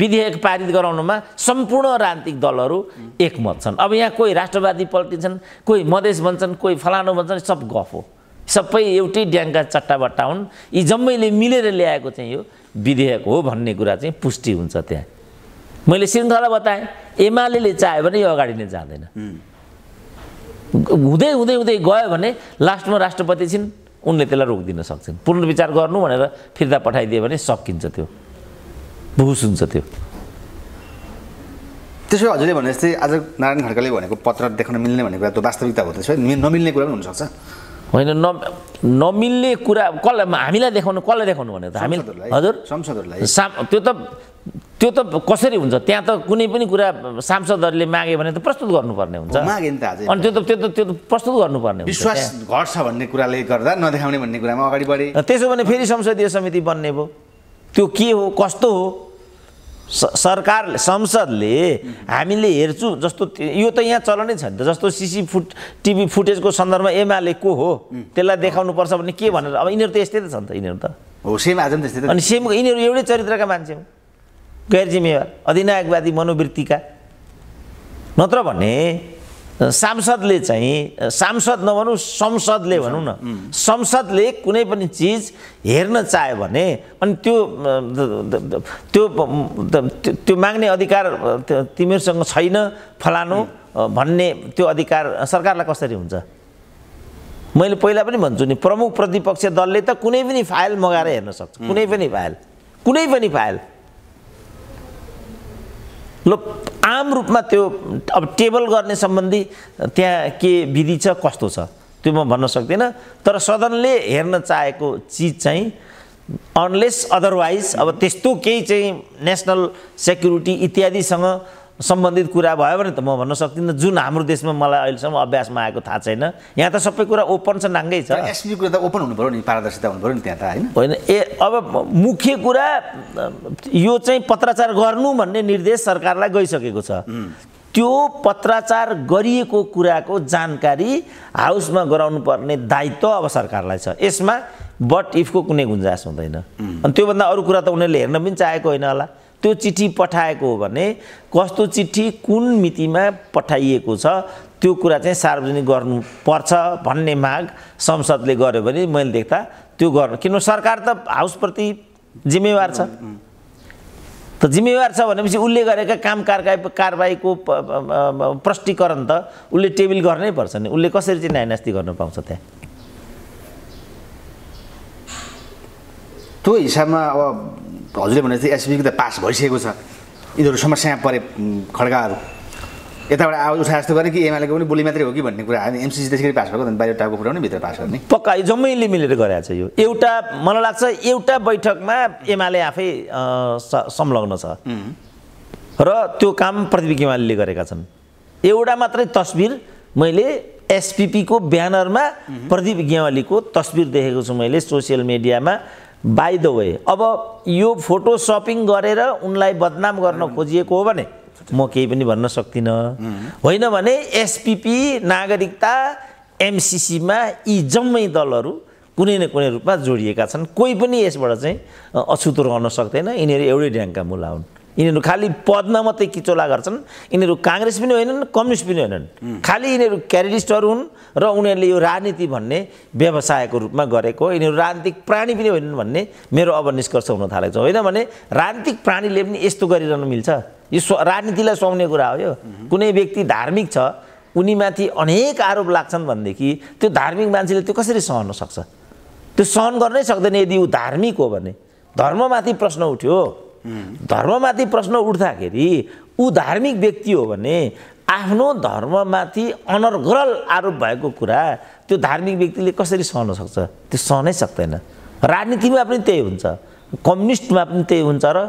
विधेयक पारित गराउनमा सम्पूर्ण राजनीतिक दलहरू एकमत छन् अब यहाँ कोही राष्ट्रवादी पल्टिन्छन् कोही मधेस भन्छन् कोही फलानु भन्छन् सब गफ हो सबै एउटै ड्याङ्गा चट्टाबाट हुन् यी जम्मैले मिलेर ल्याएको चाहिँ यो विधेयक हो भन्ने कुरा चाहिँ पुष्टि हुन्छ त्यहाँ मैले श्रृङ्खला बताएँ एमाले चाह्यो भने यो अगाडि नै जाँदैन हुँदै हुँदै हुँदै गयो भने लास्टमा राष्ट्रपति छिन् उनले त्यसलाई रोकिदिन सक्छन् पुनर्विचार गर्नु भनेर फिर्ता पठाइदियो भने सकिन्छ त्यो भुस हुन्छ त्यो त्यसो हजुरले भने जस्तै आज नारायण खड्काले भनेको पत्र देखाउन मिल्ने भन्ने कुरा त वास्तविकता हो त्यसो नमिल्ने कुरा पनि हुनसक्छ होइन न नमिल्ने कुरा कसलाई हामीलाई देखाउनु कसलाई देखाउनु भनेर त हामी हजुर त्यो त त्यो त कसरी हुन्छ त्यहाँ त कुनै पनि कुरा सांसदहरूले माग्यो भने त प्रस्तुत गर्नुपर्ने हुन्छ मागे अनि त्यो त त्यो त त्यो त प्रस्तुत गर्नुपर्ने विश्वास घट्छ भन्ने कुराले गर्दा नदेखाउने भन्ने कुरामा अगाडि बढे त्यसो भने फेरि संसदीय समिति बन्ने भयो त्यो के हो कस्तो हो सरकार संसदले हामीले हेर्छु जस्तो यो त यहाँ चलनै छ नि त जस्तो सिसी फुट टिभी फुटेजको सन्दर्भमा एमाले को हो त्यसलाई देखाउनुपर्छ भने के भनेर अब यिनीहरू त यस्तै त छन् त यिनीहरू त हो सेम आज त्यस्तै अनि सेम यिनीहरू एउटै चरित्रका मान्छे हो गैर जिम्मेवार अधिनायकवादी मनोवृत्तिका नत्र भने सांसदले चाहिँ सांसद नभनौँ संसदले भनौँ न संसदले कुनै पनि चिज हेर्न चाह्यो भने अनि त्यो त्यो त्यो माग्ने अधिकार तिमीहरूसँग छैन फलानु भन्ने त्यो अधिकार सरकारलाई कसरी हुन्छ मैले पहिला पनि भन्छु नि प्रमुख प्रतिपक्ष दलले त कुनै पनि फाइल मगाएर हेर्न सक्छ कुनै पनि फाइल कुनै पनि फाइल ल आम रूपमा त्यो अब टेबल गर्ने सम्बन्धी त्यहाँ के विधि छ कस्तो छ त्यो म भन्न सक्दिनँ तर सदनले हेर्न चाहेको चिज चाहिँ अनलेस अदरवाइज अब त्यस्तो केही चाहिँ नेसनल सेक्युरिटी इत्यादिसँग सम्बन्धित कुरा भयो भने त म भन्न सक्दिनँ जुन हाम्रो देशमा मलाई अहिलेसम्म अभ्यासमा आएको थाहा छैन यहाँ त सबै कुरा ओपन छ नाङ्गै छ एसपी कुरा त ओपन हुनु पऱ्यो नि पारदर्शिता हुनु पऱ्यो नि त्यहाँ त होइन होइन ए अब मुख्य कुरा यो चाहिँ पत्राचार गर्नु भन्ने निर्देश सरकारलाई गइसकेको छ त्यो पत्राचार गरिएको कुराको जानकारी हाउसमा गराउनु पर्ने दायित्व अब सरकारलाई छ यसमा बट इफको कुनै गुन्जास हुँदैन अनि त्योभन्दा अरू कुरा त उनीहरूले हेर्न पनि चाहेको होइन होला त्यो चिठी पठाएको हो भने कस्तो चिठी कुन मितिमा पठाइएको छ त्यो कुरा चाहिँ सार्वजनिक गर्नुपर्छ भन्ने माग संसदले गर्यो भने मैले देख्दा त्यो गर्नु किन सरकार त हाउसप्रति जिम्मेवार छ त जिम्मेवार छ भनेपछि उसले गरेका काम कारका कारबाहीको प्रष्टीकरण त उसले टेबिल गर्नै पर्छ नि उसले कसरी चाहिँ नायनास्ती गर्न पाउँछ त्यहाँ त्यो हिसाबमा अब हजुरले भने चाहिँ एसपिपी त पास भइसकेको छ यिनीहरू समस्यामा परे खड्काहरू यताबाट आवाज उठाए जस्तो गरेँ कि एमआलएको पनि बोली मात्रै हो कि भन्ने कुरा एमसिसी त्यसरी पास भएको बाहिर टाउको पनि भित्र पास गर्ने पक्का यो जम्मैले मिलेर गराएको छ यो एउटा मलाई लाग्छ एउटा बैठकमा एमाले आफै संलग्न छ र त्यो काम प्रतिविक एमाले गरेका छन् एउटा मात्रै तस्बिर मैले एसपिपीको ब्यानरमा प्रदीप गेवालीको तस्बिर देखेको छु मैले सोसियल मिडियामा बाई द वे अब यो फोटो सपिङ गरेर उनलाई बदनाम गर्न खोजिएको हो भने म केही पनि भन्न सक्दिनँ होइन भने एसपिपी नागरिकता एमसिसीमा यी जम्मै दलहरू कुनै न कुनै रूपमा जोडिएका छन् कोही पनि यसबाट चाहिँ अछुतो रहन सक्दैन यिनीहरू एउटै ड्याङ्कका मुला हुन् यिनीहरू खालि पदमा मात्रै किचोला गर्छन् यिनीहरू काङ्ग्रेस पनि होइनन् कम्युनिस्ट पनि होइनन् खालि यिनीहरू क्यारिलिस्टहरू हुन् र उनीहरूले यो राजनीति भन्ने व्यवसायको रूपमा गरेको यिनीहरू राजनीतिक प्राणी पनि होइनन् भन्ने मेरो अब निष्कर्ष हुन थालेको छ होइन भने राजनीतिक प्राणीले पनि यस्तो गरिरहनु मिल्छ यो स्व राजनीतिलाई सुहाउने कुरा हो यो कुनै व्यक्ति धार्मिक छ उनीमाथि अनेक आरोप लाग्छन् भनेदेखि त्यो धार्मिक मान्छेले त्यो कसरी सहन सक्छ त्यो सहन गर्नै सक्दैन यदि ऊ धार्मिक हो भने धर्ममाथि प्रश्न उठ्यो धर्ममाथि प्रश्न उठ्दाखेरि ऊ धार्मिक व्यक्ति हो भने आफ्नो धर्ममाथि अनर्गरल आरोप भएको कुरा त्यो धार्मिक व्यक्तिले कसरी सहन सक्छ त्यो सहनै सक्दैन राजनीतिमा पनि त्यही हुन्छ कम्युनिस्टमा पनि त्यही हुन्छ र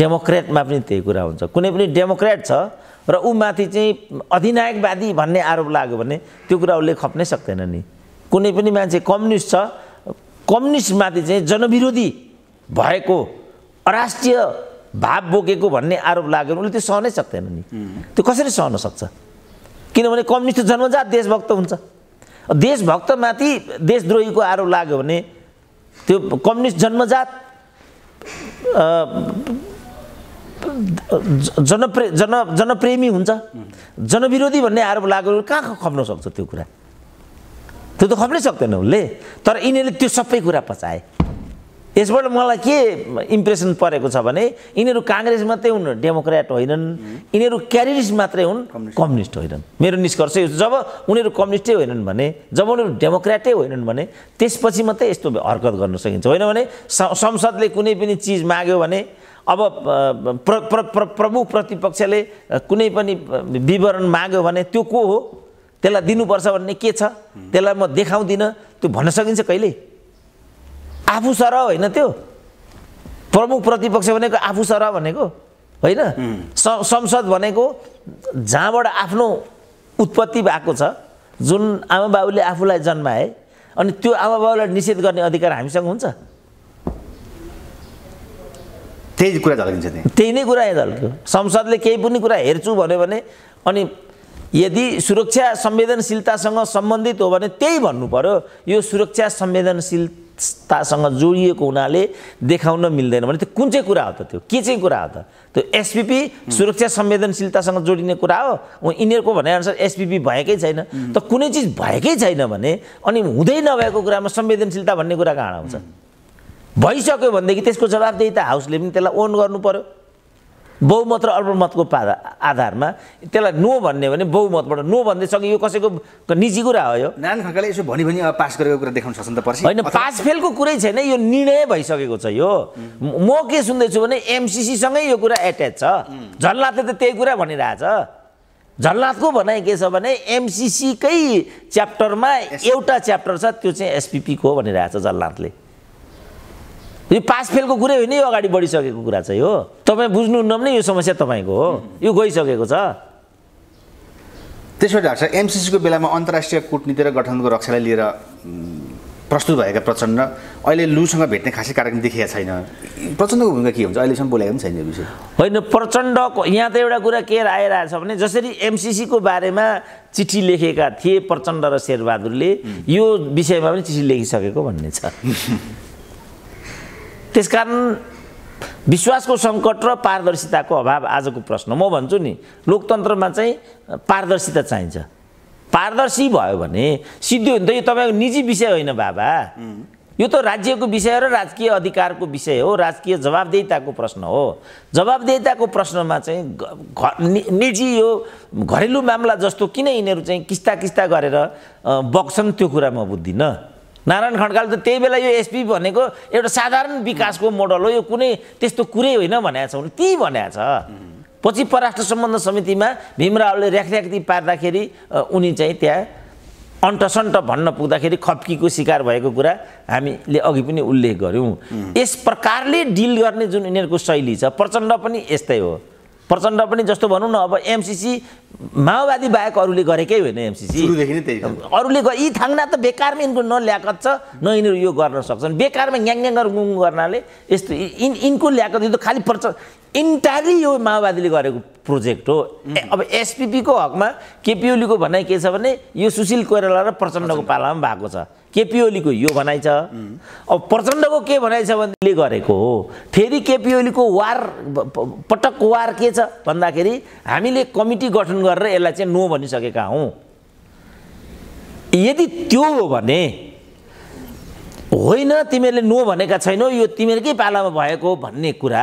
डेमोक्रेटमा पनि त्यही कुरा हुन्छ कुनै पनि डेमोक्रेट छ र माथि चाहिँ अधिनायकवादी भन्ने आरोप लाग्यो भने त्यो कुरा उसले खप्नै सक्दैन नि कुनै पनि मान्छे कम्युनिस्ट छ कम्युनिस्टमाथि चाहिँ जनविरोधी भएको अराष्ट्रिय भाव बोकेको भन्ने आरोप लाग्यो भने उसले त्यो सहनै सक्दैन नि त्यो कसरी सहन सक्छ किनभने कम्युनिस्ट जन्मजात देशभक्त हुन्छ देशभक्तमाथि देशद्रोहीको आरोप लाग्यो भने त्यो कम्युनिस्ट जन्मजात जनप्रे जन जनप्रेमी हुन्छ जनविरोधी भन्ने आरोप लाग्यो कहाँ खप्न सक्छ त्यो कुरा त्यो त खप्नै सक्दैन उसले तर यिनीहरूले त्यो सबै कुरा पचाए यसबाट मलाई के इम्प्रेसन परेको छ भने यिनीहरू काङ्ग्रेस मात्रै हुन् डेमोक्रेट होइनन् यिनीहरू क्यारिस्ट मात्रै हुन् कम्युनिस्ट होइनन् मेरो निष्कर्ष यो जब उनीहरू कम्युनिस्टै होइनन् भने जब उनीहरू डेमोक्रेटै होइनन् भने त्यसपछि मात्रै यस्तो हरकत गर्न सकिन्छ होइन भने संसदले कुनै पनि चिज माग्यो भने अब प्र, प्रमुख प्रतिपक्षले कुनै पनि विवरण माग्यो भने त्यो को हो त्यसलाई दिनुपर्छ भन्ने के छ त्यसलाई म देखाउँदिनँ त्यो भन्न सकिन्छ कहिले आफू सर होइन त्यो प्रमुख प्रतिपक्ष भनेको आफू सर भनेको होइन संसद भनेको जहाँबाट आफ्नो उत्पत्ति भएको छ जुन आमा बाबुले आफूलाई जन्माए अनि त्यो आमा बाबुलाई निषेध गर्ने अधिकार हामीसँग हुन्छ त्यही कुरा झल्किन्छ त्यही नै कुरा झल्क्यो संसदले केही पनि कुरा हेर्छु भन्यो भने अनि यदि सुरक्षा संवेदनशीलतासँग सम्बन्धित हो भने त्यही भन्नु पऱ्यो यो सुरक्षा संवेदनशील तासँग जोडिएको हुनाले देखाउन मिल्दैन भने त्यो कुन चाहिँ कुरा हो त त्यो के चाहिँ कुरा हो त त्यो एसपिपी सुरक्षा संवेदनशीलतासँग जोडिने कुरा हो यिनीहरूको भनेअनुसार एसपिपी भएकै छैन त कुनै चिज भएकै छैन भने अनि हुँदै नभएको कुरामा संवेदनशीलता भन्ने कुरा कहाँ आउँछ भइसक्यो भनेदेखि त्यसको जवाबदेही त हाउसले पनि त्यसलाई ओन गर्नु पऱ्यो बहुमत र अल्पमतको पाधा आधारमा त्यसलाई नो भन्ने भने बहुमतबाट नो भन्दैसँग यो कसैको निजी कुरा हो यो नारायण खड्काले यसो भनी भनी पास गरेको कुरा देखाउन सक्छ नि त पर्छ होइन पास फेलको कुरै छैन यो निर्णय भइसकेको छ यो म के सुन्दैछु भने एमसिसीसँगै यो कुरा एट्याच छ झलनाथले त त्यही कुरा भनिरहेछ झलनाथको भनाइ के छ भने एमसिसीकै च्याप्टरमा एउटा च्याप्टर छ त्यो चाहिँ एसपिपीको भनिरहेछ झलनाथले यो पास फेलको कुरै होइन यो अगाडि बढिसकेको कुरा चाहिँ हो तपाईँ बुझ्नुहुन्न पनि यो समस्या तपाईँको हो यो गइसकेको छ त्यसो डाक्टर एमसिसीको बेलामा अन्तर्राष्ट्रिय कुटनीति र गठनको रक्षालाई लिएर प्रस्तुत भएका प्रचण्ड अहिले लुसँग भेट्ने खासै कार्यक्रम देखिएको छैन प्रचण्डको भूमिका के हुन्छ अहिलेसम्म बोलेको पनि छैन यो विषय होइन प्रचण्डको यहाँ त एउटा कुरा के आइरहेछ भने जसरी एमसिसीको बारेमा चिठी लेखेका थिए प्रचण्ड र शेरबहादुरले यो विषयमा पनि चिठी लेखिसकेको भन्ने छ त्यसकारण विश्वासको सङ्कट र पारदर्शिताको अभाव आजको प्रश्न म भन्छु नि लोकतन्त्रमा चाहिँ पारदर्शिता चाहिन्छ पारदर्शी भयो भने सिद्धि हुन्छ यो तपाईँको निजी विषय होइन बाबा यो त राज्यको विषय र राजकीय अधिकारको विषय हो राजकीय जवाबदेताको प्रश्न हो जवाबदेताको प्रश्नमा चाहिँ निजी यो घरेलु मामला जस्तो किन यिनीहरू चाहिँ किस्ता किस्ता गरेर बग्छन् त्यो कुरा म बुझ्दिनँ नारायण खड्काले त त्यही बेला यो एसपी भनेको एउटा साधारण विकासको मोडल हो यो कुनै त्यस्तो कुरै होइन भनेको छ भने त्यही भनेको छ पछि परराष्ट्र सम्बन्ध समितिमा भीमरावले ऱ्याखऱ्याखी पार्दाखेरि उनी चाहिँ त्यहाँ अन्टसन्ट भन्न पुग्दाखेरि खप्कीको शिकार भएको कुरा हामीले अघि पनि उल्लेख गऱ्यौँ यस प्रकारले डिल गर्ने जुन यिनीहरूको शैली छ प्रचण्ड पनि यस्तै हो प्रचण्ड पनि जस्तो भनौँ न अब एमसिसी माओवादी बाहेक अरूले गरेकै होइन एमसिसी अरूले यी थाङ्ना त बेकारमा यिनको न ल्याकत छ न यिनीहरू यो गर्न सक्छन् बेकारमा ग्याङग्याङ गुङ गर्नाले यस्तो यिन यिनको ल्याकत यो त खालि प्रच इन्टायरली यो माओवादीले गरेको प्रोजेक्ट हो अब एसपिपीको हकमा केपिओलीको भनाइ के छ भने यो सुशील कोइराला र प्रचण्डको पालामा भएको छ केपिओलीको यो भनाइ छ अब प्रचण्डको के भनाइ छ भनेले गरेको हो फेरि केपिओलीको वार पटक वार के छ भन्दाखेरि हामीले कमिटी गठन गरेर यसलाई चाहिँ नो भनिसकेका हौँ यदि त्यो हो भने होइन तिमीहरूले नो भनेका छैनौ यो तिमीहरूकै पालामा भएको भन्ने कुरा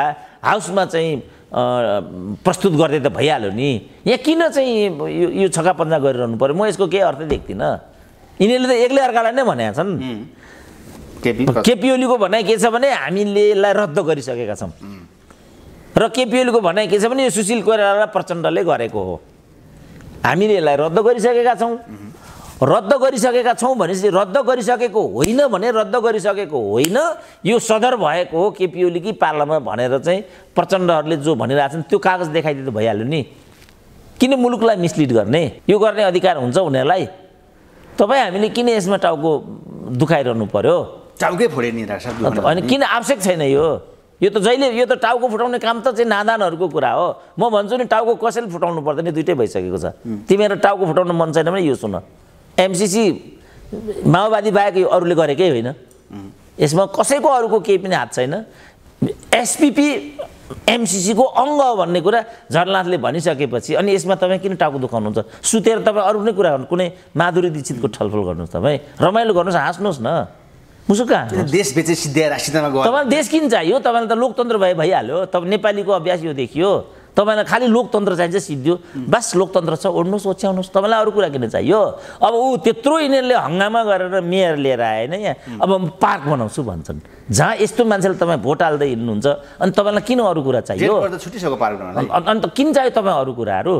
हाउसमा चाहिँ प्रस्तुत गर्दै त भइहाल्यो नि यहाँ किन चाहिँ यो यो छकापन्जा गरिरहनु पऱ्यो म यसको केही अर्थ देख्दिनँ यिनीहरूले त एक्लै अर्कालाई नै भनेका छन् केपी ओलीको भनाइ के छ भने हामीले यसलाई रद्द गरिसकेका छौँ र केपिओलीको भनाइ के छ भने यो सुशील कोइराला प्रचण्डले गरेको हो हामीले यसलाई रद्द गरिसकेका छौँ रद्द गरिसकेका छौँ भनेपछि रद्द गरिसकेको होइन भने रद्द गरिसकेको होइन यो सदर भएको हो केपी कि पार्लामा भनेर चाहिँ प्रचण्डहरूले जो भनिरहेको छन् त्यो कागज देखाइदिए त भइहाल्यो नि किन मुलुकलाई मिसलिड गर्ने यो गर्ने अधिकार हुन्छ उनीहरूलाई तपाईँ हामीले किन यसमा टाउको दुखाइरहनु पर्यो टाउकै फोडे नि अनि किन आवश्यक छैन यो यो त जहिले यो त टाउको फुटाउने काम त चाहिँ नादानहरूको कुरा हो म भन्छु नि टाउको कसैले फुटाउनु पर्दैन दुइटै भइसकेको छ तिमीहरू टाउको फुटाउनु मन छैन भने यो सुन एमसिसी माओवादी बाहेक यो अरूले गरेकै होइन यसमा कसैको अरूको केही पनि हात छैन एसपिपी एमसिसीको अङ्ग हो भन्ने कुरा झरनाथले भनिसकेपछि अनि यसमा तपाईँ किन टाउको दुखाउनुहुन्छ सुतेर तपाईँ अरू नै कुरा गर्नु कुनै माधुरी दीक्षितको छलफल गर्नुहोस् तपाईँ रमाइलो गर्नुहोस् हाँस्नुहोस् न मुसुक देश बेचे तपाईँलाई देश किन चाहियो तपाईँलाई त लोकतन्त्र भए भइहाल्यो तपाईँ नेपालीको अभ्यास यो देखियो तपाईँलाई खालि लोकतन्त्र चाहिन्छ सिद्धियो बास लोकतन्त्र छ ओढ्नुहोस् ओछ्याउनुहोस् तपाईँलाई अरू कुरा किन चाहियो अब ऊ त्यत्रो यिनीहरूले हङ्गामा गरेर मेयर लिएर आएन यहाँ अब पार्क बनाउँछु भन्छन् जहाँ यस्तो मान्छेले तपाईँ भोट हाल्दै हिँड्नुहुन्छ अनि तपाईँलाई किन अरू कुरा चाहियो अन्त किन चाहियो तपाईँ अरू कुराहरू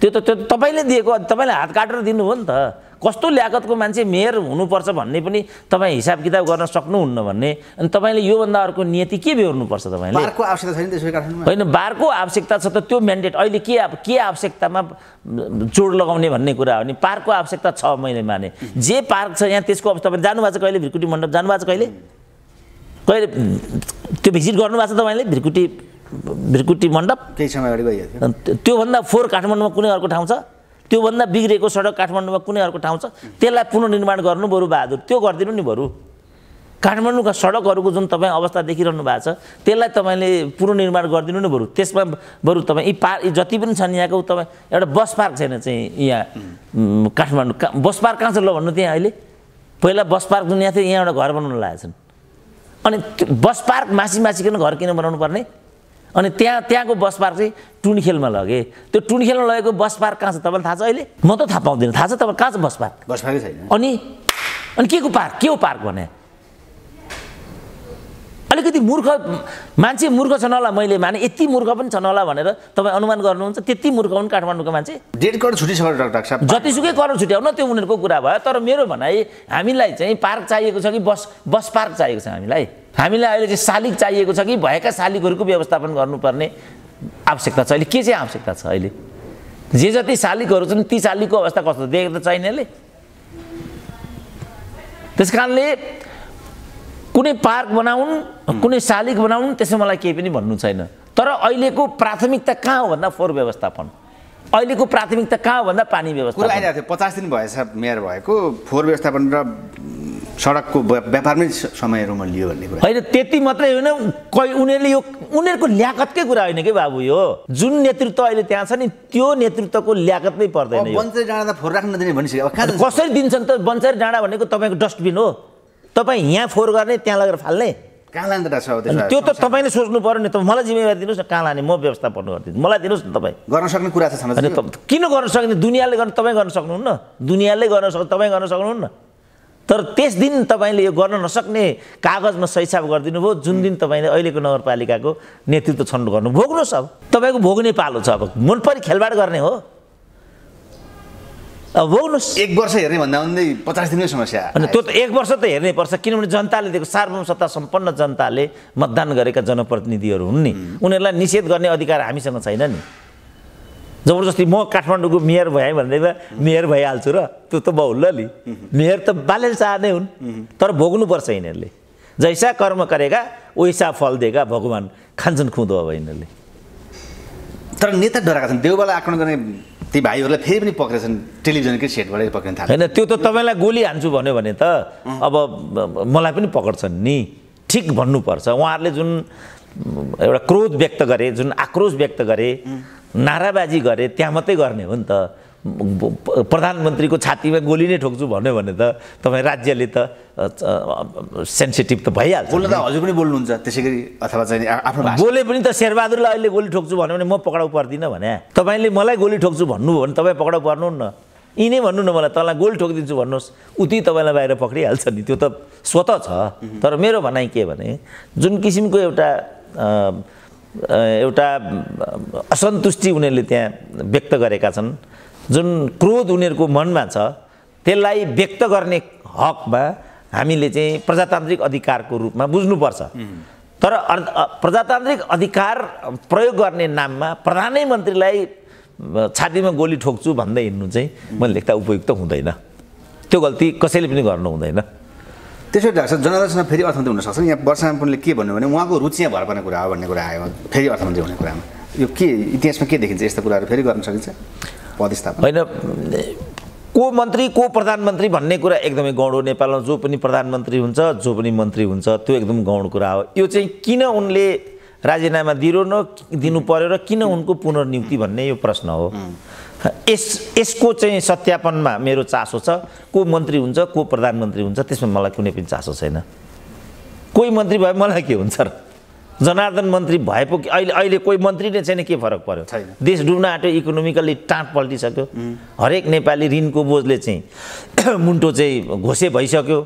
त्यो त त्यो तपाईँले दिएको तपाईँले हात काटेर दिनुभयो नि त कस्तो ल्याकतको मान्छे मेयर हुनुपर्छ भन्ने पनि तपाईँ हिसाब किताब गर्न सक्नुहुन्न भन्ने अनि तपाईँले योभन्दा अर्को नियति के बेहोर्नुपर्छ तपाईँले होइन बारको आवश्यकता छ त त्यो म्यान्डेट अहिले के के आवश्यकतामा जोड लगाउने भन्ने कुरा हो भने पार्कको आवश्यकता छ मैले माने जे पार्क छ यहाँ त्यसको अवस्था तपाईँ जानुभएको छ कहिले भिरकुटी मण्डप जानुभएको छ कहिले कहिले त्यो भिजिट गर्नुभएको छ तपाईँले भिरकुटी भिरकुटी मण्डप केही समय अगाडि गइहाल्छ त्योभन्दा फोहोर काठमाडौँमा कुनै अर्को ठाउँ छ त्योभन्दा बिग्रेको सडक काठमाडौँमा कुनै अर्को ठाउँ छ त्यसलाई पुननिर्माण गर्नु बरु बहादुर त्यो गरिदिनु नि बरु काठमाडौँका सडकहरूको जुन तपाईँ अवस्था देखिरहनु भएको छ त्यसलाई तपाईँले पुननिर्माण गरिदिनु नि बरु त्यसमा बरु तपाईँ यी पार्क जति पनि छन् यहाँको तपाईँ एउटा बस पार्क छैन चाहिँ यहाँ काठमाडौँ का बस पार्क कहाँ छ ल भन्नु त्यहाँ अहिले पहिला बस पार्क जुन यहाँ थियो यहाँ एउटा घर बनाउन लागेको छन् अनि बस पार्क मासी मासिकन घर किन बनाउनु पर्ने अनि त्यहाँ त्यहाँको बस पार्क चाहिँ टुनखेलमा लगेँ त्यो टुनखेलमा लगेको बस पार्क कहाँ छ तपाईँलाई थाहा छ अहिले म त थाहा पाउँदिनँ थाहा छ तपाईँ कहाँ छ बस पार्क बस पार्कै छैन अनि अनि के को पार्क के हो पार्क भने अलिकति मूर्ख मान्छे मूर्ख छन् होला मैले माने यति मूर्ख पनि छन् होला भनेर तपाईँ अनुमान गर्नुहुन्छ त्यति मूर्ख हुन् काठमाडौँको मान्छे डेढ करोड छुट्टी छ डाक्टर साहब जतिसुकै करोड छुट्याउन त्यो उनीहरूको कुरा भयो तर मेरो भनाइ हामीलाई चाहिँ पार्क चाहिएको छ कि बस बस पार्क चाहिएको छ हामीलाई हामीलाई अहिले चाहिँ शालिक चाहिएको छ कि भएका शालिकहरूको व्यवस्थापन गर्नुपर्ने आवश्यकता छ अहिले के चाहिँ आवश्यकता छ अहिले जे जति शालिकहरू छन् ती शालिकको अवस्था कस्तो देखेको त चाहिनेले त्यस कारणले कुनै पार्क बनाउन् कुनै शालिक बनाउन् त्यसमा मलाई केही पनि भन्नु छैन तर अहिलेको प्राथमिकता कहाँ हो भन्दा फोहोर व्यवस्थापन अहिलेको प्राथमिकता कहाँ हो भन्दा पानी व्यवस्था आइरहेको पचास दिन भएछ मेयर भएको फोहोर व्यवस्थापन र सडकको व्यापारमै समय रूपमा लियो भन्ने कुरा होइन त्यति मात्रै होइन कोही उनीहरूले यो उनीहरूको ल्याकतकै कुरा होइन कि बाबु यो जुन नेतृत्व अहिले त्यहाँ छ नि त्यो नेतृत्वको नै पर्दैन बन्चरी डाँडा त फोहोर राख्न दिने भनिसक्यो कसरी दिन्छन् त बन्चरी डाँडा भनेको तपाईँको डस्टबिन हो तपाईँ यहाँ फोहोर गर्ने त्यहाँ लगेर फाल्ने कहाँ लाँदो रहेछ त्यो त तपाईँले सोच्नु पऱ्यो नि त मलाई जिम्मेवारी दिनुहोस् न कहाँ लाने म व्यवस्थापन गरिदिनु मलाई दिनुहोस् न तपाईँ गर्न सक्ने कुरा छ किन गर्न सक्ने दुनियाँले गर्न तपाईँ गर्न सक्नुहुन्न दुनियाँले गर्न सक्नु तपाईँ गर्न सक्नुहुन्न तर त्यस दिन तपाईँले यो गर्न नसक्ने कागजमा सही छाप गरिदिनु भयो जुन दिन तपाईँले अहिलेको नगरपालिकाको नेतृत्व छनौट गर्नु भोग्नुहोस् अब तपाईँको भोग्ने पालो छ अब मन परि खेलबाड गर्ने हो अब भोग्नुहोस् एक वर्ष हेर्ने भन्दा भन्दै पचास दिनकै समस्या होइन त्यो त एक वर्ष त हेर्नै पर्छ किनभने जनताले दिएको सार्वभौम सत्ता सम्पन्न जनताले मतदान गरेका जनप्रतिनिधिहरू हुन् नि उनीहरूलाई निषेध गर्ने अधिकार हामीसँग छैन नि जबरजस्ती म काठमाडौँको मेयर भएँ भन्दैमा मेयर भइहाल्छु र त्यो त नि मेयर त बाल्य चाह नै हुन् तर भोग्नुपर्छ यिनीहरूले जैसा कर्म गरेका वैसा फल दिएका भगवान् खान्छन् खुँदो अब यिनीहरूले तर नेता डराएका छन् देउबालाई आक्रमण गर्ने ती भाइहरूलाई फेरि पनि पक्रेछन् टेलिभिजनकै सेटबाटै पक्रिन थाल्छ होइन त्यो त तपाईँलाई गोली हान्छु भन्यो भने त अब मलाई पनि पक्रछन् नि ठिक भन्नुपर्छ उहाँहरूले जुन एउटा क्रोध व्यक्त गरे जुन आक्रोश व्यक्त गरे नाराबाजी गरे त्यहाँ मात्रै गर्ने हो नि त प्रधानमन्त्रीको छातीमा गोली नै ठोक्छु भन्यो भने त तपाईँ राज्यले त सेन्सिटिभ त भइहाल्छ बोल्नु त हजुर पनि बोल्नुहुन्छ त्यसै गरी अथवा चाहिँ आफ्नो बोले पनि त शेरबहादुरलाई अहिले गोली ठोक्छु भन्यो भने म पक्राउ पर्दिनँ भने तपाईँले मलाई गोली ठोक्छु भन्नुभयो भने तपाईँ पक्राउ पर्नुहुन्न यिनै भन्नु न मलाई तँलाई गोली ठोकिदिन्छु भन्नुहोस् उति तपाईँलाई बाहिर पक्रिहाल्छ नि त्यो त स्वत छ तर मेरो भनाइ के भने जुन किसिमको एउटा एउटा असन्तुष्टि उनीहरूले त्यहाँ व्यक्त गरेका छन् जुन क्रोध उनीहरूको मनमा छ त्यसलाई व्यक्त गर्ने हकमा हामीले चाहिँ प्रजातान्त्रिक अधिकारको रूपमा बुझ्नुपर्छ तर प्रजातान्त्रिक अधिकार प्रयोग गर्ने नाममा प्रधानमन्त्रीलाई छातीमा गोली ठोक्छु भन्दै हिँड्नु चाहिँ मैले लेख्दा उपयुक्त हुँदैन त्यो गल्ती कसैले पनि गर्नु हुँदैन त्यसो डाक्टर साहब जनतासँग फेरि अर्थमन्त्री हुनसक्छ यहाँ वर्षमा पनि के भन्नु भने उहाँको रुचि भर पर्ने कुरा हो भन्ने कुरा आयो फेरि अर्थमन्त्री हुने कुरामा यो के इतिहासमा के देखिन्छ यस्तो कुराहरू फेरि गर्न सकिन्छ होइन को मन्त्री को प्रधानमन्त्री भन्ने कुरा एकदमै हो नेपालमा जो पनि प्रधानमन्त्री हुन्छ जो पनि मन्त्री हुन्छ त्यो एकदम गौण कुरा हो यो चाहिँ किन उनले राजीनामा दिनु न दिनु पर्यो र किन उनको पुनर्नियुक्ति भन्ने यो प्रश्न हो यस यसको चाहिँ सत्यापनमा मेरो चासो छ को मन्त्री हुन्छ को प्रधानमन्त्री हुन्छ त्यसमा मलाई कुनै पनि चासो छैन कोही मन्त्री भए मलाई के हुन्छ र जनार्दन मन्त्री पो अहिले अहिले कोही मन्त्री नै छैन के फरक पर्यो देश डुब्न आँट्यो इकोनोमिकल्ली टाँट पल्टिसक्यो हरेक नेपाली ऋणको बोझले चाहिँ मुन्टो चाहिँ घोसे भइसक्यो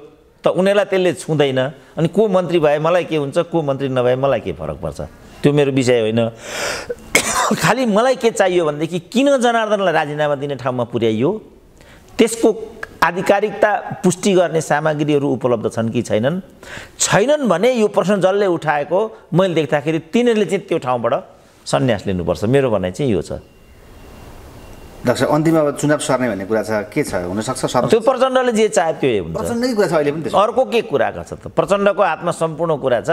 त उनीहरूलाई त्यसले छुँदैन अनि को मन्त्री भए मलाई के हुन्छ को मन्त्री नभए मलाई के फरक पर्छ त्यो मेरो विषय होइन खालि मलाई के चाहियो भनेदेखि किन जनार्दनलाई राजीनामा दिने ठाउँमा पुर्याइयो त्यसको आधिकारिकता पुष्टि गर्ने सामग्रीहरू उपलब्ध छन् कि छैनन् छैनन् भने यो प्रश्न जसले उठाएको मैले देख्दाखेरि तिनीहरूले चाहिँ त्यो ठाउँबाट सन्यास लिनुपर्छ मेरो भनाइ चाहिँ यो छ अन्तिम अन्तिममा अब चुनाव सर्ने भन्ने कुरा छ के छ हुनसक्छ सर त्यो प्रचण्डले जे चाहे त्यो अर्को के कुरा गर्छ त प्रचण्डको हातमा सम्पूर्ण कुरा छ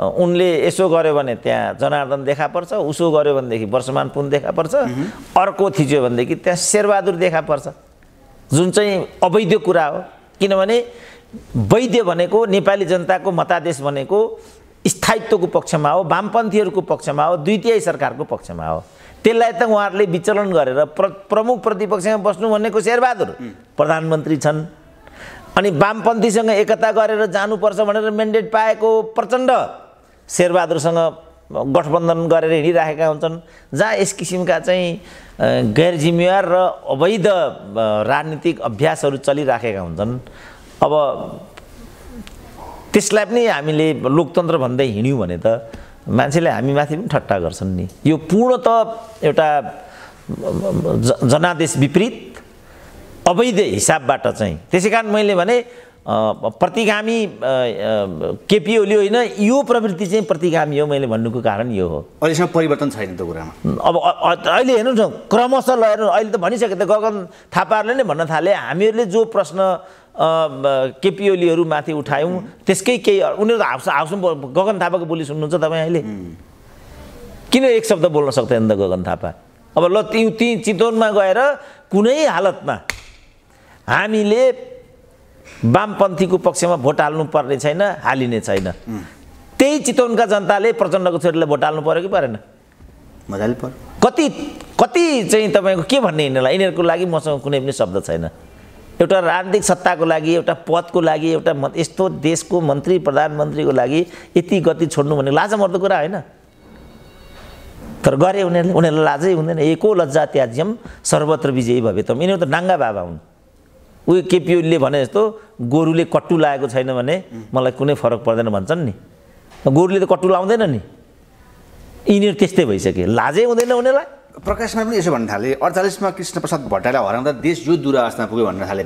उनले यसो गर्यो भने त्यहाँ जनार्दन देखा पर्छ उसो गर्यो भनेदेखि वर्षमान पुन देखा पर्छ अर्को थिच्यो भनेदेखि त्यहाँ शेरबहादुर देखा पर्छ जुन चाहिँ अवैध कुरा हो किनभने वैद्य भनेको नेपाली जनताको मतादेश भनेको स्थायित्वको पक्षमा हो वामपन्थीहरूको पक्षमा हो द्वितीय सरकारको पक्षमा हो त्यसलाई त उहाँहरूले विचलन गरेर प्र प्रमुख प्रतिपक्षमा बस्नु भनेको शेरबहादुर प्रधानमन्त्री छन् अनि वामपन्थीसँग एकता गरेर जानुपर्छ भनेर मेन्डेट पाएको प्रचण्ड शेरबहादुरसँग गठबन्धन गरेर हिँडिराखेका हुन्छन् जहाँ यस किसिमका चाहिँ गैर जिम्मेवार र अवैध राजनीतिक अभ्यासहरू चलिराखेका हुन्छन् अब त्यसलाई पनि हामीले लोकतन्त्र भन्दै हिँड्यौँ भने त मान्छेले हामी माथि पनि ठट्टा गर्छन् नि यो पूर्णत एउटा जनादेश विपरीत अवैध हिसाबबाट चाहिँ त्यसै कारण मैले भने प्रतिगामी केपी ओली होइन यो प्रवृत्ति चाहिँ प्रतिगामी हो मैले भन्नुको कारण यो हो अहिलेसम्म परिवर्तन छैन त्यो कुरामा अब अहिले हेर्नुहोस् न क्रमशः ल हेर्नु अहिले त भनिसके त गगन थापाहरूले नै भन्न थाले हामीहरूले जो प्रश्न केपी माथि उठायौँ त्यसकै केही उनीहरू त हाउस हाउसमा गगन थापाको बोली सुन्नुहुन्छ तपाईँ अहिले किन एक शब्द बोल्न सक्दैन त गगन थापा अब ल ती ती चितवनमा गएर कुनै हालतमा हामीले वामपन्थीको पक्षमा भोट हाल्नु पर्ने छैन हालिने छैन त्यही चितवनका जनताले प्रचण्डको छोरीलाई भोट हाल्नु पऱ्यो कि परेन मजाले पर्यो कति कति चाहिँ तपाईँको के भन्ने यिनीहरूलाई यिनीहरूको लागि मसँग कुनै पनि शब्द छैन एउटा राजनीतिक सत्ताको लागि एउटा पदको लागि एउटा यस्तो देशको मन्त्री प्रधानमन्त्रीको लागि यति गति छोड्नु भनेको मर्दो कुरा होइन तर गरे उनीहरूले उनीहरूलाई लाजै हुँदैन एको लज्जा त्याज्यम सर्वत्र विजयी भव्यतम यिनीहरू त नाङ्गा बाबा हुन् उयो केपिओलीले भने जस्तो गोरुले कट्टु लागेको छैन भने मलाई कुनै फरक पर्दैन भन्छन् नि गोरुले त कट्टु लाउँदैन नि यिनीहरू त्यस्तै भइसक्यो लाजै हुँदैन उनीहरूलाई प्रकाशमा पनि यसो भन्न थाले अडचालिसमा कृष्णप्रसाद भट्टराईलाई हराउँदा देश यो दुरावस्थामा पुग्यो भन्न थाले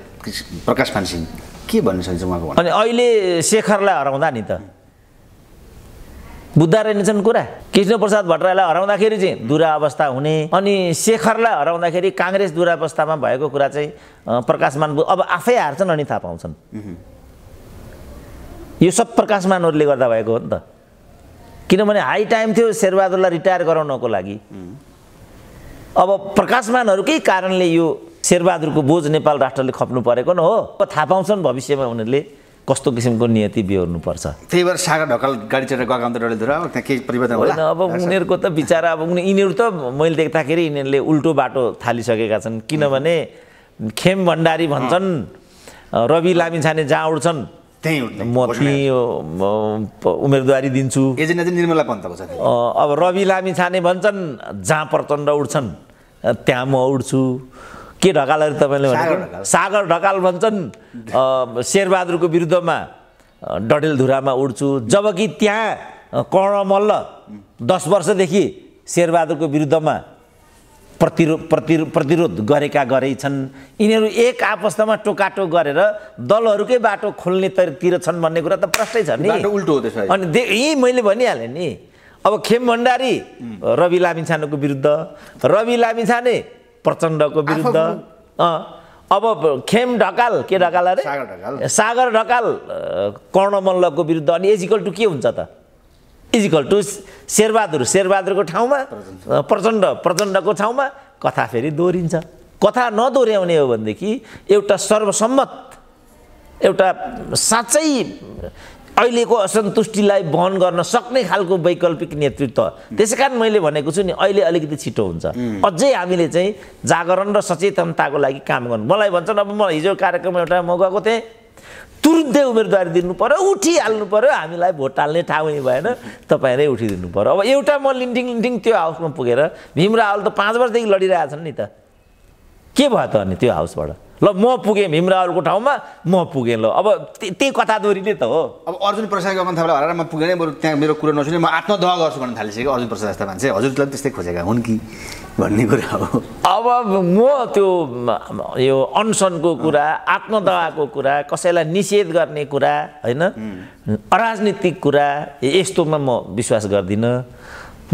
प्रकाश मानसिंह के भन्न सकिन्छ उहाँको अनि अहिले शेखरलाई हराउँदा नि त रहेनछन् कुरा कृष्णप्रसाद भट्टराईलाई हराउँदाखेरि चाहिँ दुरावस्था हुने अनि शेखरलाई हराउँदाखेरि काङ्ग्रेस दुरावस्थामा भएको कुरा चाहिँ प्रकाशमान अब आफै हार्छन् अनि थाहा पाउँछन् यो सब प्रकाशमानहरूले गर्दा भएको हो नि त किनभने हाई टाइम थियो शेरबहादुरलाई रिटायर गराउनको लागि अब प्रकाशमानहरूकै कारणले यो शेरबहादुरको बोझ नेपाल राष्ट्रले खप्नु परेको न हो थाहा पाउँछन् भविष्यमा उनीहरूले कस्तो किसिमको नियति बिहोर्नुपर्छ त्यही भएर सागर ढकाल गाडी चढेर गएको अन्त डडेलधुरा अब त्यहाँ केही परिवर्तन होला अब उनीहरूको त विचार अब उनी यिनीहरू त मैले देख्दाखेरि यिनीहरूले उल्टो बाटो थालिसकेका छन् किनभने खेम भण्डारी भन्छन् रवि लामिछाने जहाँ उड्छन् त्यहीँ म त्यहीँ उम्मेदवारी दिन्छु निर्मला पन्तको छ अब रवि लामिछाने भन्छन् जहाँ प्रचण्ड उड्छन् त्यहाँ म उड्छु के ढकाल अरे तपाईँले भन्नु सागर ढकाल भन्छन् शेरबहादुरको विरुद्धमा डडेलधुरामा उड्छु जबकि त्यहाँ कर्ण मल्ल दस वर्षदेखि शेरबहादुरको विरुद्धमा प्रतिरो प्रतिरो प्रतिरोध गरेका गरेछन् यिनीहरू एक आपस्तमा टोकाटो गरेर दलहरूकै बाटो खोल्ने तिर छन् भन्ने कुरा त प्रष्टै छ नि उल्टो हुँदैछ अनि यहीँ मैले भनिहालेँ नि अब खेम भण्डारी रवि लामिछानेको विरुद्ध रवि लामिछाने प्रचण्डको विरुद्ध अब खेम ढकाल के ढकाल अरे सागर ढकाल सागर कर्ण मल्लको विरुद्ध अनि इजिकल टु के हुन्छ त इजिकल टु शेरबहादुर शेरबहादुरको ठाउँमा प्रचण्ड प्रचण्डको ठाउँमा कथा फेरि दोहोरिन्छ कथा नदोहोऱ्याउने हो भनेदेखि एउटा सर्वसम्मत एउटा साँच्चै अहिलेको असन्तुष्टिलाई वहन गर्न सक्ने खालको वैकल्पिक नेतृत्व त्यसै कारण मैले भनेको छु नि अहिले अलिकति छिटो हुन्छ अझै हामीले चाहिँ जागरण र सचेतनताको लागि काम गर्नु मलाई भन्छन् अब म हिजो कार्यक्रम एउटा म गएको थिएँ तुरुन्तै उम्मेदवारी दिनु पऱ्यो उठिहाल्नु पऱ्यो हामीलाई भोट हाल्ने ठाउँ भएन तपाईँले उठिदिनु पऱ्यो अब एउटा म लिन्टिङ लिन्टिङ त्यो हाउसमा पुगेर भीम त पाँच वर्षदेखि लडिरहेछन् नि त के भयो त अनि त्यो हाउसबाट ल म पुगेँ भीमरावलको ठाउँमा म पुगेँ ल अब त्यही कथा नै त हो अब अर्जुन प्रसादको गर्न थाहा हराएर म पुगेँ बरु त्यहाँ मेरो कुरो नसुने म आत्मदह गर्छु भन्न थालिसकेँ अर्जुन प्रसाद जस्ता मान्छे हजुरलाई त्यस्तै खोजेका हुन् कि भन्ने कुरा हो अब म त्यो यो अनसनको कुरा आत्मदहको कुरा कसैलाई निषेध गर्ने कुरा होइन अराजनीतिक कुरा यस्तोमा म विश्वास गर्दिनँ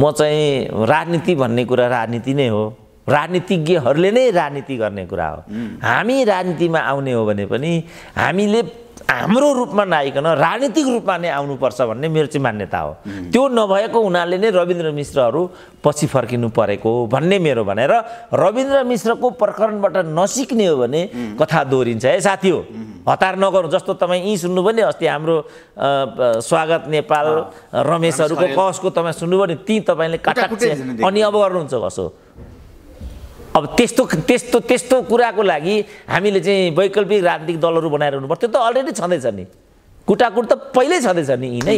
म चाहिँ राजनीति भन्ने कुरा राजनीति नै हो राजनीतिज्ञहरूले नै राजनीति गर्ने कुरा हो हामी राजनीतिमा आउने हो भने पनि हामीले हाम्रो रूपमा नआइकन राजनीतिक रूपमा नै आउनुपर्छ भन्ने मेरो चाहिँ मान्यता हो त्यो नभएको हुनाले नै रविन्द्र मिश्रहरू पछि फर्किनु परेको हो भन्ने मेरो भनेर रविन्द्र मिश्रको प्रकरणबाट नसिक्ने हो भने कथा दोहोरिन्छ है साथी हो हतार नगरौँ जस्तो तपाईँ यहीँ सुन्नुभयो नि अस्ति हाम्रो स्वागत नेपाल रमेशहरूको कसको तपाईँ सुन्नुभयो नि ती तपाईँले काटा अनि अब गर्नुहुन्छ कसो अब त्यस्तो त्यस्तो त्यस्तो कुराको लागि हामीले चाहिँ वैकल्पिक राजनीतिक दलहरू बनाएर हुनुपर्छ त्यो त अलरेडी छँदैछ नि कुटाकुट त पहिल्यै छँदैछ नि यी नै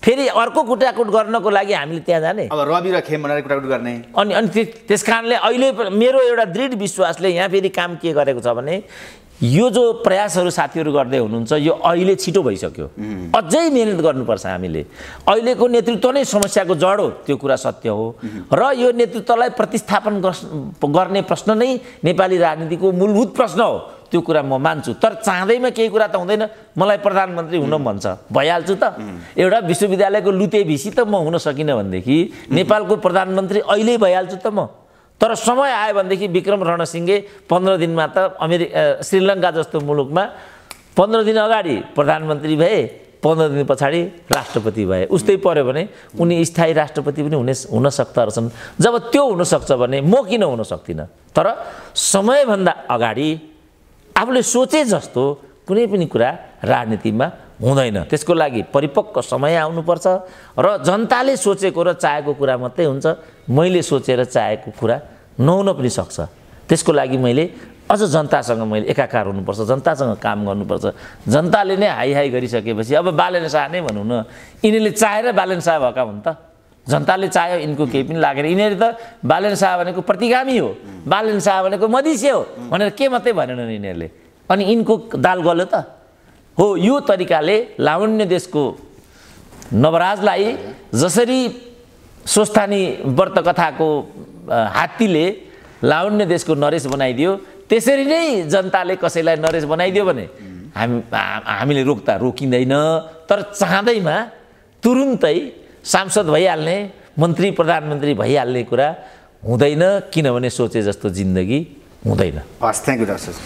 फेरि अर्को कुटाकुट गर्नको लागि हामीले त्यहाँ जाने अब रवि र खेम भनेर कुटाकुट गर्ने अनि अनि त्यस कारणले अहिले मेरो एउटा दृढ विश्वासले यहाँ फेरि काम के गरेको छ भने यो जो प्रयासहरू साथीहरू गर्दै हुनुहुन्छ यो अहिले छिटो भइसक्यो अझै मिहिनेत गर्नुपर्छ हामीले अहिलेको नेतृत्व नै समस्याको जड हो त्यो कुरा सत्य हो र यो नेतृत्वलाई प्रतिस्थापन गर्ने प्रश्न नै नेपाली राजनीतिको मूलभूत प्रश्न हो त्यो कुरा म मान्छु तर चाहँदैमा केही कुरा त हुँदैन मलाई प्रधानमन्त्री हुन भन्छ भइहाल्छु त एउटा विश्वविद्यालयको लुते भिसी त म हुन सकिनँ भनेदेखि नेपालको प्रधानमन्त्री अहिले भइहाल्छु त म तर समय आयो भनेदेखि विक्रम रणसिंहे पन्ध्र दिनमा त अमेरिका श्रीलङ्का जस्तो मुलुकमा पन्ध्र दिन अगाडि प्रधानमन्त्री भए पन्ध्र दिन पछाडि राष्ट्रपति भए उस्तै पऱ्यो भने उनी स्थायी राष्ट्रपति पनि हुने हुन सक्दो रहेछन् जब त्यो हुनसक्छ भने म किन हुन सक्दिनँ तर समयभन्दा अगाडि आफूले सोचे जस्तो कुनै पनि कुरा राजनीतिमा हुँदैन त्यसको लागि परिपक्व समय आउनुपर्छ र जनताले सोचेको र चाहेको कुरा मात्रै हुन्छ मैले सोचेर चाहेको कुरा नहुन पनि सक्छ त्यसको लागि मैले अझ जनतासँग मैले एकाकार हुनुपर्छ जनतासँग काम गर्नुपर्छ जनताले नै हाई हाई गरिसकेपछि अब बालेन शाह नै भनौँ न यिनीहरूले चाहेर बालेन शाह भएका हुन् त जनताले चाह्यो यिनको केही पनि लागेन यिनीहरू त बालेन शाह भनेको प्रतिगामी हो बालेन शाह भनेको मधिसे हो भनेर के मात्रै भनेनन् यिनीहरूले अनि यिनको दाल गल्यो त हो यो तरिकाले लावण्य देशको नवराजलाई जसरी स्वस्थानी व्रतकथाको हात्तीले लावण्य देशको नरेश बनाइदियो त्यसरी नै जनताले कसैलाई नरेश बनाइदियो भने हामी हामीले रोक्दा रोकिँदैन तर चाहँदैमा तुरुन्तै सांसद भइहाल्ने मन्त्री प्रधानमन्त्री भइहाल्ने कुरा हुँदैन किनभने सोचे जस्तो जिन्दगी हुँदैन हस् थ्याङ्क यू डाक्टर